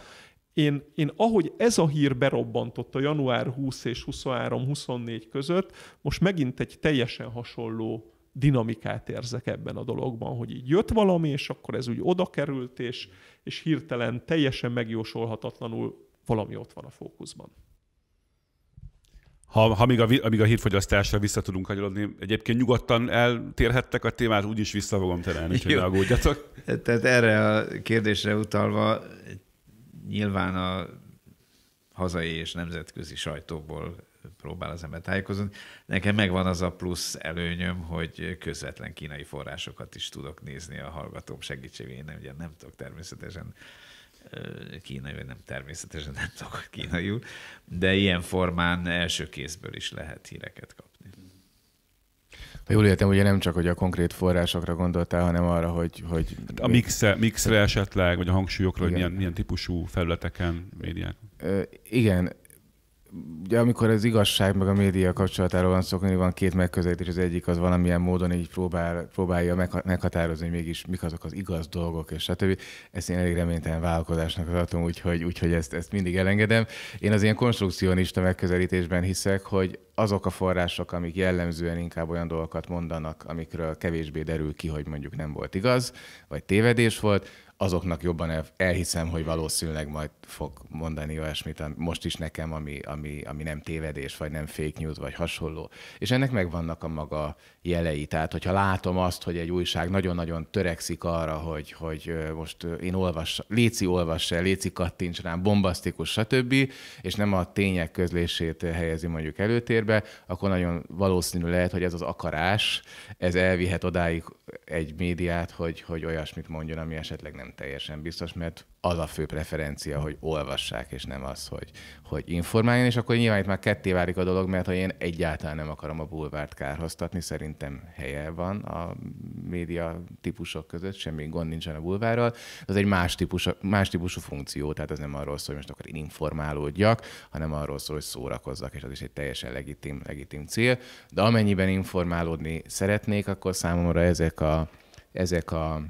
én, én ahogy ez a hír berobbantott a január 20 és 23-24 között, most megint egy teljesen hasonló dinamikát érzek ebben a dologban, hogy így jött valami, és akkor ez úgy oda került, és, és hirtelen teljesen megjósolhatatlanul valami ott van a fókuszban. Ha, ha még a, amíg a hírfogyasztásra vissza tudunk hagyolodni, egyébként nyugodtan eltérhettek a témát, úgyis vissza fogom terelni, hogy ne aggódjatok. Tehát erre a kérdésre utalva nyilván a hazai és nemzetközi sajtóból próbál az ember tájékozni. Nekem megvan az a plusz előnyöm, hogy közvetlen kínai forrásokat is tudok nézni a hallgatóm segítségével. Én nem, ugye nem tudok természetesen kínai, vagy nem természetesen nem tudok kínaiul, de ilyen formán első kézből is lehet híreket kapni. Ha jól értem, ugye nem csak hogy a konkrét forrásokra gondoltál, hanem arra, hogy... hogy hát a mixre, mixre esetleg, vagy a hangsúlyokra, igen. hogy milyen, milyen típusú felületeken, médiák. igen, ugye amikor az igazság meg a média kapcsolatáról van szó, van két megközelítés. Az egyik az valamilyen módon így próbál, próbálja meghatározni, hogy mégis mik azok az igaz dolgok, és stb. Ezt én elég reménytelen vállalkozásnak tartom, úgyhogy, úgyhogy ezt, ezt mindig elengedem. Én az ilyen konstrukcionista megközelítésben hiszek, hogy azok a források, amik jellemzően inkább olyan dolgokat mondanak, amikről kevésbé derül ki, hogy mondjuk nem volt igaz, vagy tévedés volt, azoknak jobban el, elhiszem, hogy valószínűleg majd fog mondani olyasmit, most is nekem, ami, ami, ami nem tévedés, vagy nem fake news, vagy hasonló. És ennek megvannak a maga jelei. Tehát, hogyha látom azt, hogy egy újság nagyon-nagyon törekszik arra, hogy, hogy most én olvas, Léci olvas el, Léci kattints rám, bombasztikus, stb., és nem a tények közlését helyezi mondjuk előtérbe, akkor nagyon valószínű lehet, hogy ez az akarás, ez elvihet odáig, egy médiát, hogy, hogy olyasmit mondjon, ami esetleg nem teljesen biztos, mert az a fő preferencia, hogy olvassák, és nem az, hogy, hogy informáljon, és akkor nyilván itt már ketté válik a dolog, mert ha én egyáltalán nem akarom a bulvárt kárhoztatni, szerintem helye van a média típusok között, semmi gond nincsen a bulvárral, az egy más, típus, más típusú funkció, tehát az nem arról szól, hogy most akkor én informálódjak, hanem arról szól, hogy szórakozzak, és az is egy teljesen legitim, legitim cél, de amennyiben informálódni szeretnék, akkor számomra ezek a, ezek a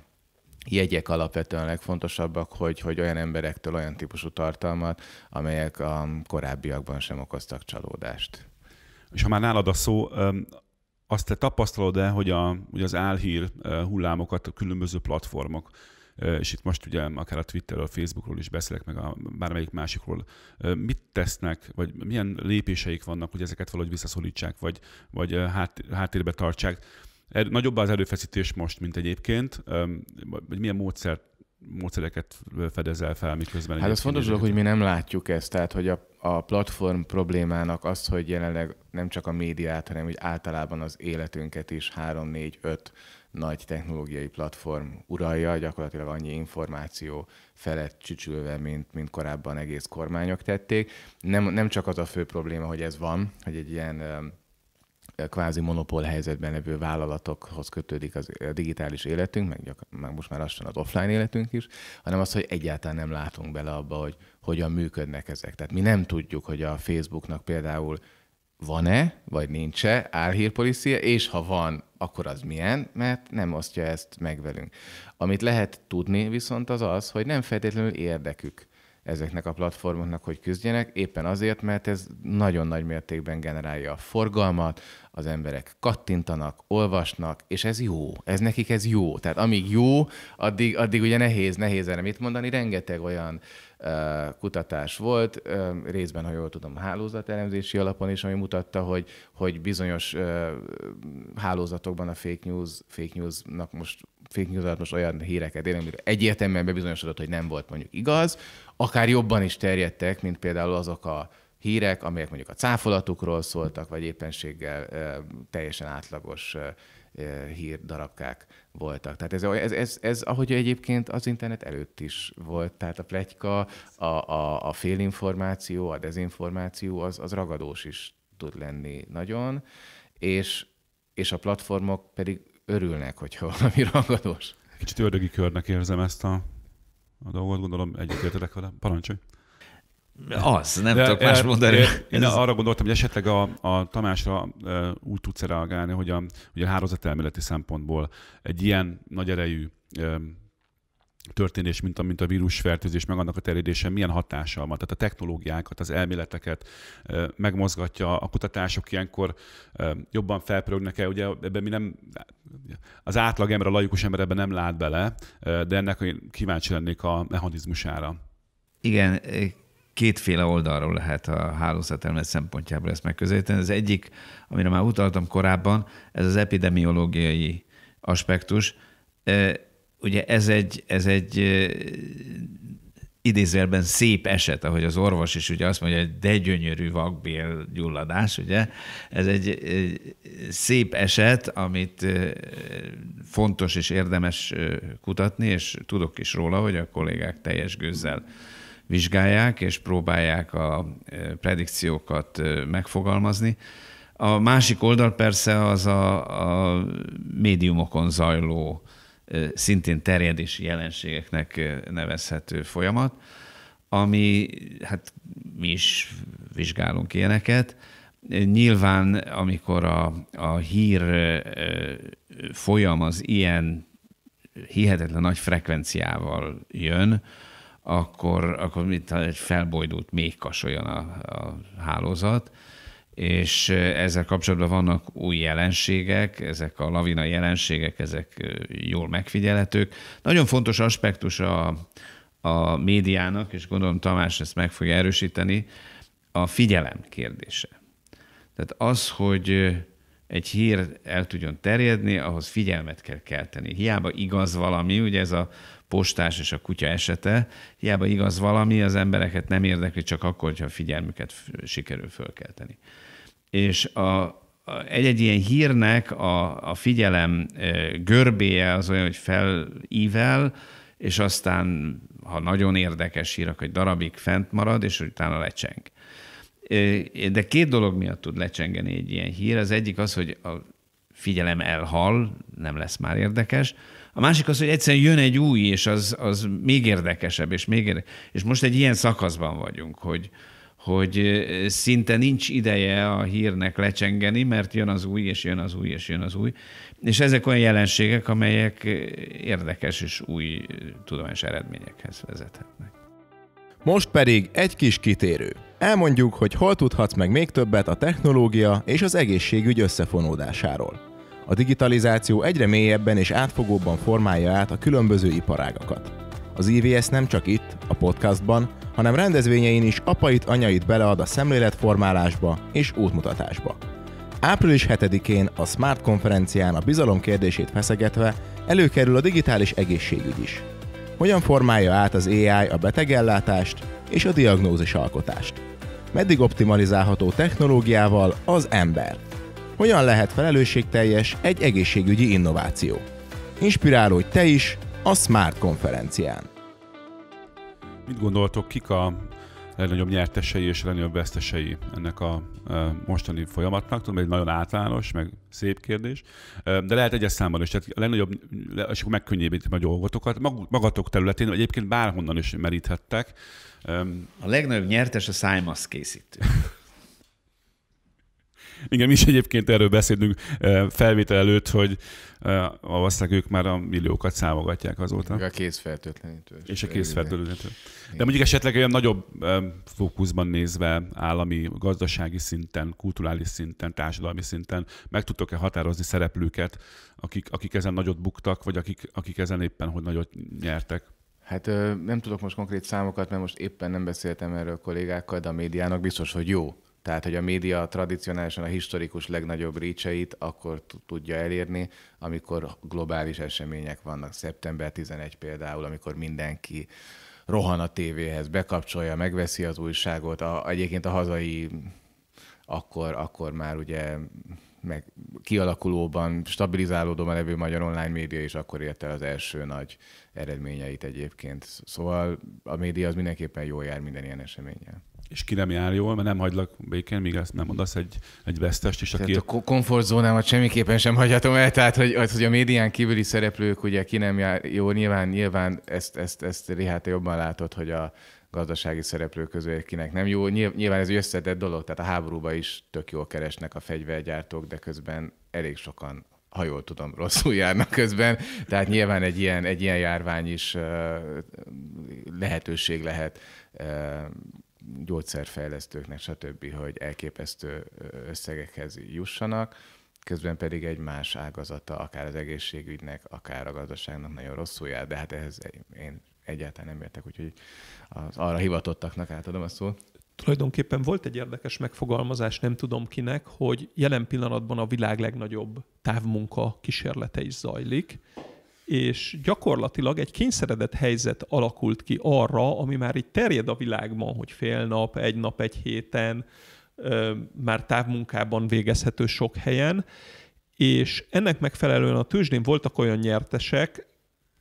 jegyek alapvetően legfontosabbak, hogy, hogy olyan emberektől olyan típusú tartalmat, amelyek a korábbiakban sem okoztak csalódást. És ha már nálad a szó, azt te tapasztalod e hogy, a, hogy az álhír hullámokat a különböző platformok, és itt most ugye akár a Twitterről, a Facebookról is beszélek, meg a bármelyik másikról, mit tesznek, vagy milyen lépéseik vannak, hogy ezeket valahogy visszaszorítsák, vagy, vagy hát, háttérbe tartsák Er, nagyobb az erőfeszítés most, mint egyébként. Vagy milyen módszer, módszereket fedezel fel, miközben... Hát az fontos dolog, hogy mi nem látjuk ezt, tehát hogy a, a platform problémának az, hogy jelenleg nem csak a médiát, hanem úgy általában az életünket is 3, 4, 5 nagy technológiai platform uralja, gyakorlatilag annyi információ felett csücsülve, mint, mint korábban egész kormányok tették. Nem, nem csak az a fő probléma, hogy ez van, hogy egy ilyen kvázi monopól helyzetben levő vállalatokhoz kötődik az, a digitális életünk, meg, gyak, meg most már lassan az offline életünk is, hanem az, hogy egyáltalán nem látunk bele abba, hogy hogyan működnek ezek. Tehát mi nem tudjuk, hogy a Facebooknak például van-e, vagy nincs-e álhírpolicia, és ha van, akkor az milyen, mert nem osztja ezt meg velünk. Amit lehet tudni viszont az az, hogy nem feltétlenül érdekük ezeknek a platformoknak, hogy küzdjenek, éppen azért, mert ez nagyon nagy mértékben generálja a forgalmat, az emberek kattintanak, olvasnak, és ez jó. Ez nekik ez jó. Tehát amíg jó, addig, addig ugye nehéz, nehéz erre mit mondani. Rengeteg olyan uh, kutatás volt, uh, részben, ha jól tudom, hálózatelemzési alapon is, ami mutatta, hogy, hogy bizonyos uh, hálózatokban a fake news, fake newsnak most fake news most olyan híreket élünk, egyértelműen bebizonyosodott, hogy nem volt mondjuk igaz, akár jobban is terjedtek, mint például azok a hírek, amelyek mondjuk a cáfolatukról szóltak, vagy éppenséggel teljesen átlagos hírdarabkák voltak. Tehát ez, ez, ez, ez, ahogy egyébként az internet előtt is volt, tehát a pletyka, a, a, a félinformáció, a dezinformáció, az, az ragadós is tud lenni nagyon, és, és a platformok pedig örülnek, hogyha valami (laughs) ragadós. Kicsit ördögi körnek érzem ezt a a dolgot, gondolom egyetértetek vele. Parancsolj! Az, nem de, tudok más eh, mondani. Eh, én ez... arra gondoltam, hogy esetleg a, a Tamásra e, úgy tudsz reagálni, hogy a, hogy a hározatelméleti szempontból egy ilyen nagy erejű e, történés, mint a, mint a vírusfertőzés, meg annak a terjedése milyen hatással van. Tehát a technológiákat, az elméleteket megmozgatja, a kutatások ilyenkor jobban felpörögnek el. Ugye ebben mi nem, az átlag ember, a laikus ember ebben nem lát bele, de ennek én kíváncsi lennék a mechanizmusára. Igen, kétféle oldalról lehet a hálózatelmet szempontjából ezt megközelíteni. Az egyik, amire már utaltam korábban, ez az epidemiológiai aspektus ugye ez egy, ez egy idézőjelben szép eset, ahogy az orvos is ugye azt mondja, hogy de gyönyörű vakbél gyulladás, ugye? Ez egy, egy szép eset, amit fontos és érdemes kutatni, és tudok is róla, hogy a kollégák teljes gőzzel vizsgálják, és próbálják a predikciókat megfogalmazni. A másik oldal persze az a, a médiumokon zajló szintén terjedési jelenségeknek nevezhető folyamat, ami, hát mi is vizsgálunk ilyeneket. Nyilván, amikor a, a hír folyam az ilyen hihetetlen nagy frekvenciával jön, akkor, akkor mint egy felbojdult még kasoljon a, a hálózat, és ezzel kapcsolatban vannak új jelenségek, ezek a lavina jelenségek, ezek jól megfigyelhetők. Nagyon fontos aspektus a, a médiának, és gondolom Tamás ezt meg fogja erősíteni, a figyelem kérdése. Tehát az, hogy egy hír el tudjon terjedni, ahhoz figyelmet kell kelteni. Hiába igaz valami, ugye ez a postás és a kutya esete, hiába igaz valami, az embereket nem érdekli csak akkor, hogyha a figyelmüket sikerül fölkelteni és a, egy-egy ilyen hírnek a, a figyelem görbéje az olyan, hogy felível, és aztán, ha nagyon érdekes hír, akkor egy darabig fent marad, és utána lecseng. De két dolog miatt tud lecsengeni egy ilyen hír. Az egyik az, hogy a figyelem elhal, nem lesz már érdekes. A másik az, hogy egyszerűen jön egy új, és az, az még érdekesebb, és még érdekesebb. És most egy ilyen szakaszban vagyunk, hogy, hogy szinte nincs ideje a hírnek lecsengeni, mert jön az új, és jön az új, és jön az új. És ezek olyan jelenségek, amelyek érdekes és új tudományos eredményekhez vezethetnek. Most pedig egy kis kitérő. Elmondjuk, hogy hol tudhatsz meg még többet a technológia és az egészségügy összefonódásáról. A digitalizáció egyre mélyebben és átfogóbban formálja át a különböző iparágakat. Az IVS nem csak itt, a podcastban, hanem rendezvényein is apait, anyait belead a szemléletformálásba és útmutatásba. Április 7-én a Smart konferencián a bizalom kérdését feszegetve előkerül a digitális egészségügy is. Hogyan formálja át az AI a betegellátást és a diagnózis alkotást? Meddig optimalizálható technológiával az ember? Hogyan lehet felelősségteljes egy egészségügyi innováció? Inspirálódj te is a Smart konferencián! Mit gondoltok, kik a legnagyobb nyertesei és legnagyobb vesztesei ennek a e, mostani folyamatnak? Tudom, egy nagyon általános, meg szép kérdés, e, de lehet egyes számban is. Tehát a legnagyobb, és akkor megkönnyebbítem a dolgotokat. Magatok területén egyébként bárhonnan is meríthettek. E, a legnagyobb nyertes a szájmasz készítő. Igen, mi is egyébként erről beszélünk felvétel előtt, hogy, valószínűleg ők már a milliókat számogatják azóta. Meg a kézfertőtlenítő. És a kézfertőtlenítő. De mondjuk esetleg olyan nagyobb fókuszban nézve, állami, gazdasági szinten, kulturális szinten, társadalmi szinten, meg tudtok-e határozni szereplőket, akik, akik ezen nagyot buktak, vagy akik, akik ezen éppen hogy nagyot nyertek? Hát nem tudok most konkrét számokat, mert most éppen nem beszéltem erről kollégákkal, de a médiának biztos, hogy jó tehát, hogy a média tradicionálisan a historikus legnagyobb rícseit akkor tudja elérni, amikor globális események vannak. Szeptember 11 például, amikor mindenki rohan a tévéhez, bekapcsolja, megveszi az újságot. A, egyébként a hazai akkor, akkor már ugye meg kialakulóban, stabilizálódóban levő magyar online média is akkor érte az első nagy eredményeit egyébként. Szóval a média az mindenképpen jól jár minden ilyen eseményen és ki nem jár jól, mert nem hagylak békén, míg ezt nem mondasz egy, egy vesztest is. Aki... Tehát a komfortzónámat semmiképpen sem hagyhatom el, tehát hogy, az, hogy a médián kívüli szereplők ugye ki nem jár jól, nyilván, nyilván ezt, ezt, ezt Riháta jobban látod, hogy a gazdasági szereplők közül kinek nem jó. Nyilván ez egy összetett dolog, tehát a háborúba is tök jól keresnek a fegyvergyártók, de közben elég sokan ha jól tudom, rosszul járnak közben. Tehát nyilván egy ilyen, egy ilyen járvány is lehetőség lehet gyógyszerfejlesztőknek, stb., hogy elképesztő összegekhez jussanak, közben pedig egy más ágazata, akár az egészségügynek, akár a gazdaságnak nagyon rosszul jár, de hát ehhez én egyáltalán nem értek, úgyhogy az arra hivatottaknak átadom a szót. Tulajdonképpen volt egy érdekes megfogalmazás, nem tudom kinek, hogy jelen pillanatban a világ legnagyobb távmunka kísérlete is zajlik, és gyakorlatilag egy kényszeredett helyzet alakult ki arra, ami már így terjed a világban, hogy fél nap, egy nap, egy héten, már távmunkában végezhető sok helyen, és ennek megfelelően a tőzsdén voltak olyan nyertesek,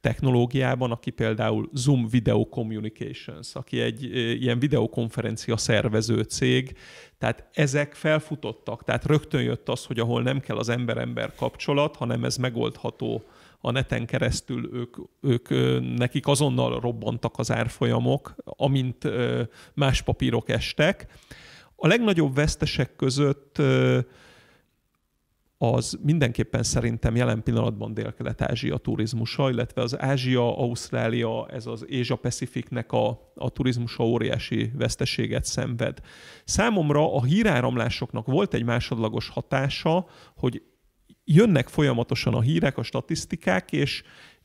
technológiában, aki például Zoom Video Communications, aki egy ilyen videokonferencia szervező cég, tehát ezek felfutottak, tehát rögtön jött az, hogy ahol nem kell az ember-ember kapcsolat, hanem ez megoldható a neten keresztül ők, ők nekik azonnal robbantak az árfolyamok, amint más papírok estek. A legnagyobb vesztesek között az mindenképpen szerintem jelen pillanatban Dél-Kelet-Ázsia turizmusa, illetve az Ázsia, Ausztrália, ez az Ázsia Pacificnek a, a turizmusa óriási veszteséget szenved. Számomra a híráramlásoknak volt egy másodlagos hatása, hogy jönnek folyamatosan a hírek, a statisztikák, és,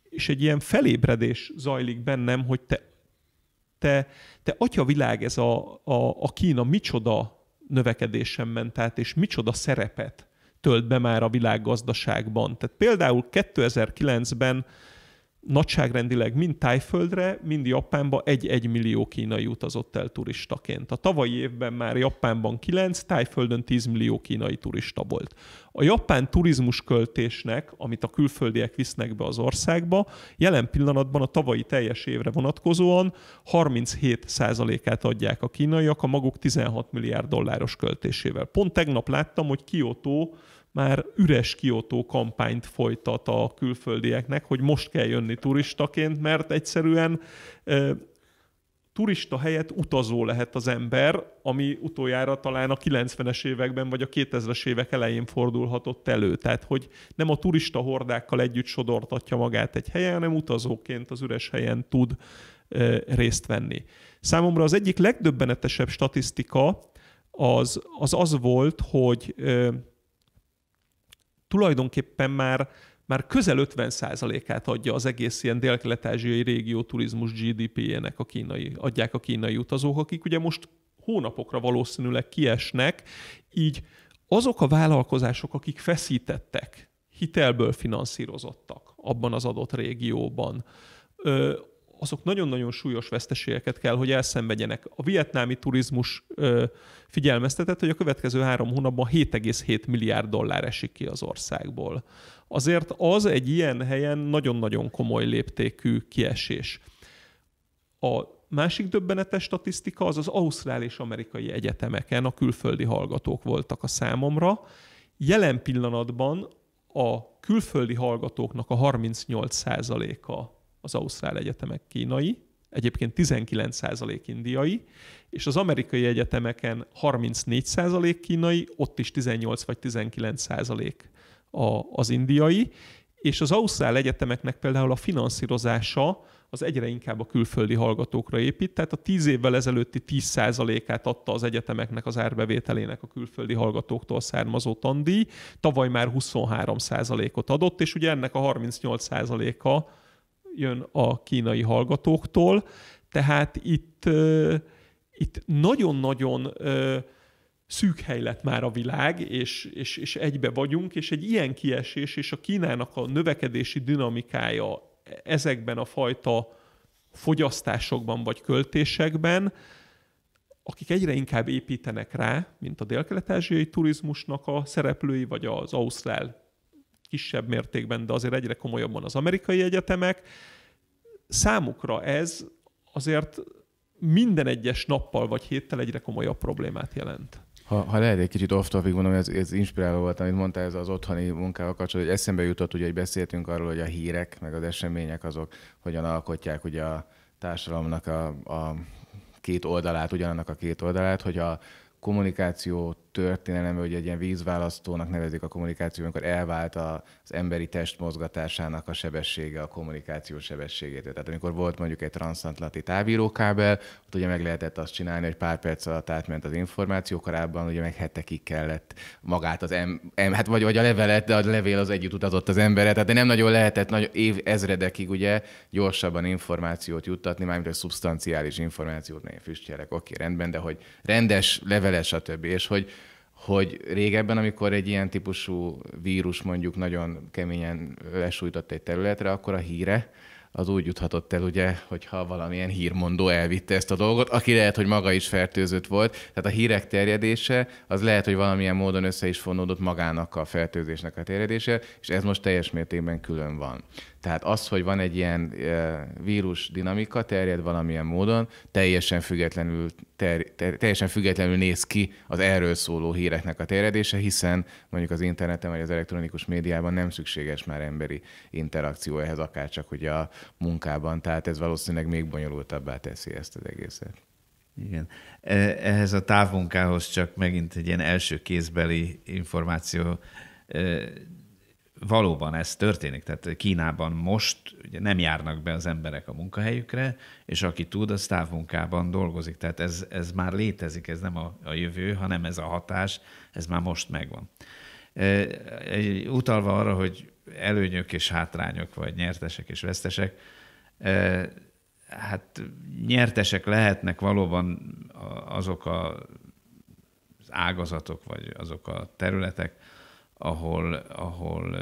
és egy ilyen felébredés zajlik bennem, hogy te, te, te világ ez a, a, a Kína micsoda növekedésen ment át, és micsoda szerepet tölt be már a világgazdaságban. Tehát például 2009-ben nagyságrendileg mind Tájföldre, mind Japánba egy-egy millió kínai utazott el turistaként. A tavalyi évben már Japánban 9, Tájföldön 10 millió kínai turista volt a japán turizmus költésnek, amit a külföldiek visznek be az országba, jelen pillanatban a tavalyi teljes évre vonatkozóan 37%-át adják a kínaiak a maguk 16 milliárd dolláros költésével. Pont tegnap láttam, hogy Kyoto már üres kiotó kampányt folytat a külföldieknek, hogy most kell jönni turistaként, mert egyszerűen turista helyett utazó lehet az ember, ami utoljára talán a 90-es években vagy a 2000-es évek elején fordulhatott elő. Tehát, hogy nem a turista hordákkal együtt sodortatja magát egy helyen, hanem utazóként az üres helyen tud e, részt venni. Számomra az egyik legdöbbenetesebb statisztika az az, az volt, hogy e, tulajdonképpen már már közel 50%-át adja az egész ilyen dél-kelet-ázsiai régió turizmus GDP-jének a kínai, adják a kínai utazók, akik ugye most hónapokra valószínűleg kiesnek, így azok a vállalkozások, akik feszítettek, hitelből finanszírozottak abban az adott régióban, azok nagyon-nagyon súlyos veszteségeket kell, hogy elszenvedjenek. A vietnámi turizmus ö, figyelmeztetett, hogy a következő három hónapban 7,7 milliárd dollár esik ki az országból. Azért az egy ilyen helyen nagyon-nagyon komoly léptékű kiesés. A másik döbbenetes statisztika az az ausztrál és amerikai egyetemeken a külföldi hallgatók voltak a számomra. Jelen pillanatban a külföldi hallgatóknak a 38 a az ausztrál egyetemek kínai, egyébként 19% indiai, és az amerikai egyetemeken 34% kínai, ott is 18 vagy 19% a, az indiai, és az ausztrál egyetemeknek például a finanszírozása az egyre inkább a külföldi hallgatókra épít, tehát a 10 évvel ezelőtti 10%-át adta az egyetemeknek az árbevételének a külföldi hallgatóktól származó tandíj, tavaly már 23%-ot adott, és ugye ennek a 38%-a jön a kínai hallgatóktól, tehát itt, itt nagyon-nagyon szűk hely lett már a világ, és, és, és egybe vagyunk, és egy ilyen kiesés, és a Kínának a növekedési dinamikája ezekben a fajta fogyasztásokban vagy költésekben, akik egyre inkább építenek rá, mint a dél-kelet-ázsiai turizmusnak a szereplői, vagy az ausztrál kisebb mértékben, de azért egyre komolyabban az amerikai egyetemek. Számukra ez azért minden egyes nappal vagy héttel egyre komolyabb problémát jelent. Ha, ha lehet egy kicsit off topic, mondom, ez, ez inspiráló volt, amit mondtál, ez az otthoni munkával kapcsolatban, hogy eszembe jutott, ugye, hogy beszéltünk arról, hogy a hírek, meg az események azok hogyan alkotják ugye a társadalomnak a, a két oldalát, ugyanannak a két oldalát, hogy a, kommunikáció történelem, hogy egy ilyen vízválasztónak nevezik a kommunikáció, amikor elvált az emberi test mozgatásának a sebessége, a kommunikáció sebességétől. Tehát amikor volt mondjuk egy transatlanti távírókábel, ott ugye meg lehetett azt csinálni, hogy pár perc alatt átment az információ, korábban ugye meg hetekig kellett magát az em, em hát vagy, vagy a levelet, de a levél az együtt utazott az emberre, tehát nem nagyon lehetett nagy év ezredekig ugye gyorsabban információt juttatni, mármint a szubstanciális információt, nem füstjelek, oké, rendben, de hogy rendes level vele, stb. És hogy, hogy régebben, amikor egy ilyen típusú vírus mondjuk nagyon keményen lesújtott egy területre, akkor a híre az úgy juthatott el, ugye, hogyha valamilyen hírmondó elvitte ezt a dolgot, aki lehet, hogy maga is fertőzött volt. Tehát a hírek terjedése, az lehet, hogy valamilyen módon össze is fonódott magának a fertőzésnek a terjedése, és ez most teljes mértékben külön van. Tehát az, hogy van egy ilyen vírus dinamika, terjed valamilyen módon, teljesen függetlenül, ter, ter, teljesen függetlenül néz ki az erről szóló híreknek a terjedése, hiszen mondjuk az interneten vagy az elektronikus médiában nem szükséges már emberi interakció ehhez, akárcsak ugye a munkában. Tehát ez valószínűleg még bonyolultabbá teszi ezt az egészet. Igen. E, ehhez a távmunkához csak megint egy ilyen első kézbeli információ valóban ez történik. Tehát Kínában most ugye nem járnak be az emberek a munkahelyükre, és aki tud, az távmunkában dolgozik. Tehát ez, ez már létezik, ez nem a, a jövő, hanem ez a hatás, ez már most megvan. E, utalva arra, hogy előnyök és hátrányok, vagy nyertesek és vesztesek, e, hát nyertesek lehetnek valóban azok a, az ágazatok, vagy azok a területek, ahol, ahol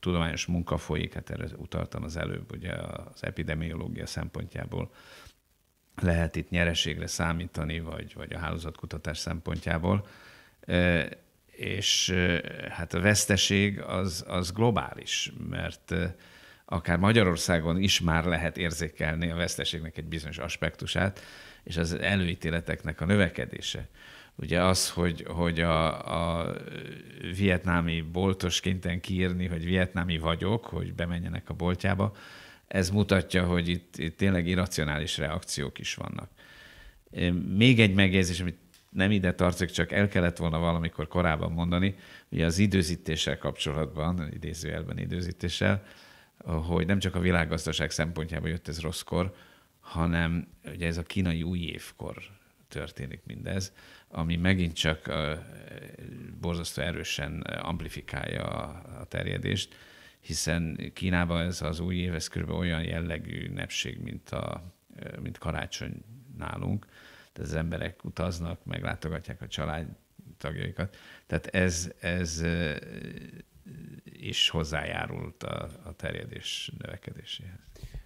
tudományos munka folyik, hát erre utaltam az előbb, ugye az epidemiológia szempontjából lehet itt nyereségre számítani, vagy, vagy a hálózatkutatás szempontjából. És hát a veszteség az, az globális, mert akár Magyarországon is már lehet érzékelni a veszteségnek egy bizonyos aspektusát, és az előítéleteknek a növekedése ugye az, hogy, hogy a, a vietnámi boltos kiírni, hogy vietnámi vagyok, hogy bemenjenek a boltjába, ez mutatja, hogy itt, itt tényleg irracionális reakciók is vannak. Még egy megjegyzés, amit nem ide tartozik, csak el kellett volna valamikor korábban mondani, ugye az időzítéssel kapcsolatban, idézőjelben időzítéssel, hogy nem csak a világgazdaság szempontjából jött ez rosszkor, hanem ugye ez a kínai új évkor történik mindez, ami megint csak borzasztó erősen amplifikálja a terjedést, hiszen Kínában ez az új év, ez kb. olyan jellegű nepség, mint, a, mint karácsony nálunk. Tehát az emberek utaznak, meglátogatják a családtagjaikat. Tehát ez, ez is hozzájárult a, a terjedés növekedéséhez.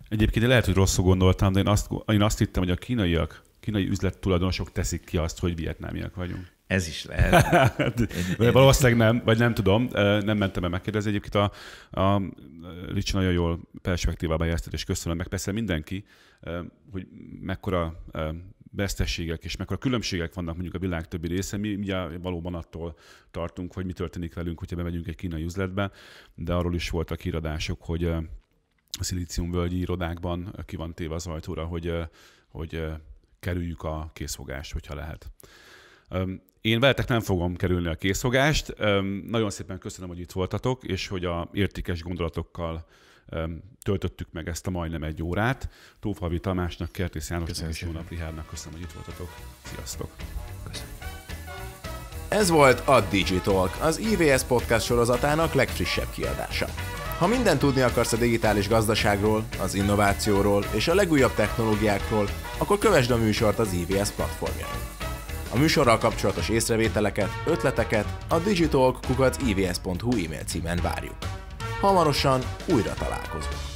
Egyébként lehet, hogy rosszul gondoltam, de én azt, én azt hittem, hogy a kínaiak kínai üzlet tulajdonosok teszik ki azt, hogy vietnámiak vagyunk. Ez is lehet. De (laughs) hát, Valószínűleg nem, vagy nem tudom, nem mentem el megkérdezni. Egyébként a, a Ricsi nagyon jól perspektívában jelztet, és köszönöm meg persze mindenki, hogy mekkora vesztességek és mekkora különbségek vannak mondjuk a világ többi része. Mi ugye valóban attól tartunk, hogy mi történik velünk, hogyha bemegyünk egy kínai üzletbe, de arról is voltak híradások, hogy a szilíciumvölgyi irodákban ki van téve az ajtóra, hogy, hogy kerüljük a készfogást, hogyha lehet. Én veletek nem fogom kerülni a készfogást. Nagyon szépen köszönöm, hogy itt voltatok, és hogy a értékes gondolatokkal töltöttük meg ezt a majdnem egy órát. Tófalvi Tamásnak, Kertész Jánosnak és Jónap Rihárnak köszönöm, hogy itt voltatok. Sziasztok! Köszönöm. Ez volt a Digitalk, az IVS podcast sorozatának legfrissebb kiadása. Ha mindent tudni akarsz a digitális gazdaságról, az innovációról és a legújabb technológiákról, akkor kövesd a műsort az IVS e platformján. A műsorral kapcsolatos észrevételeket, ötleteket a digitalk.ivs.hu e e-mail címen várjuk. Hamarosan újra találkozunk!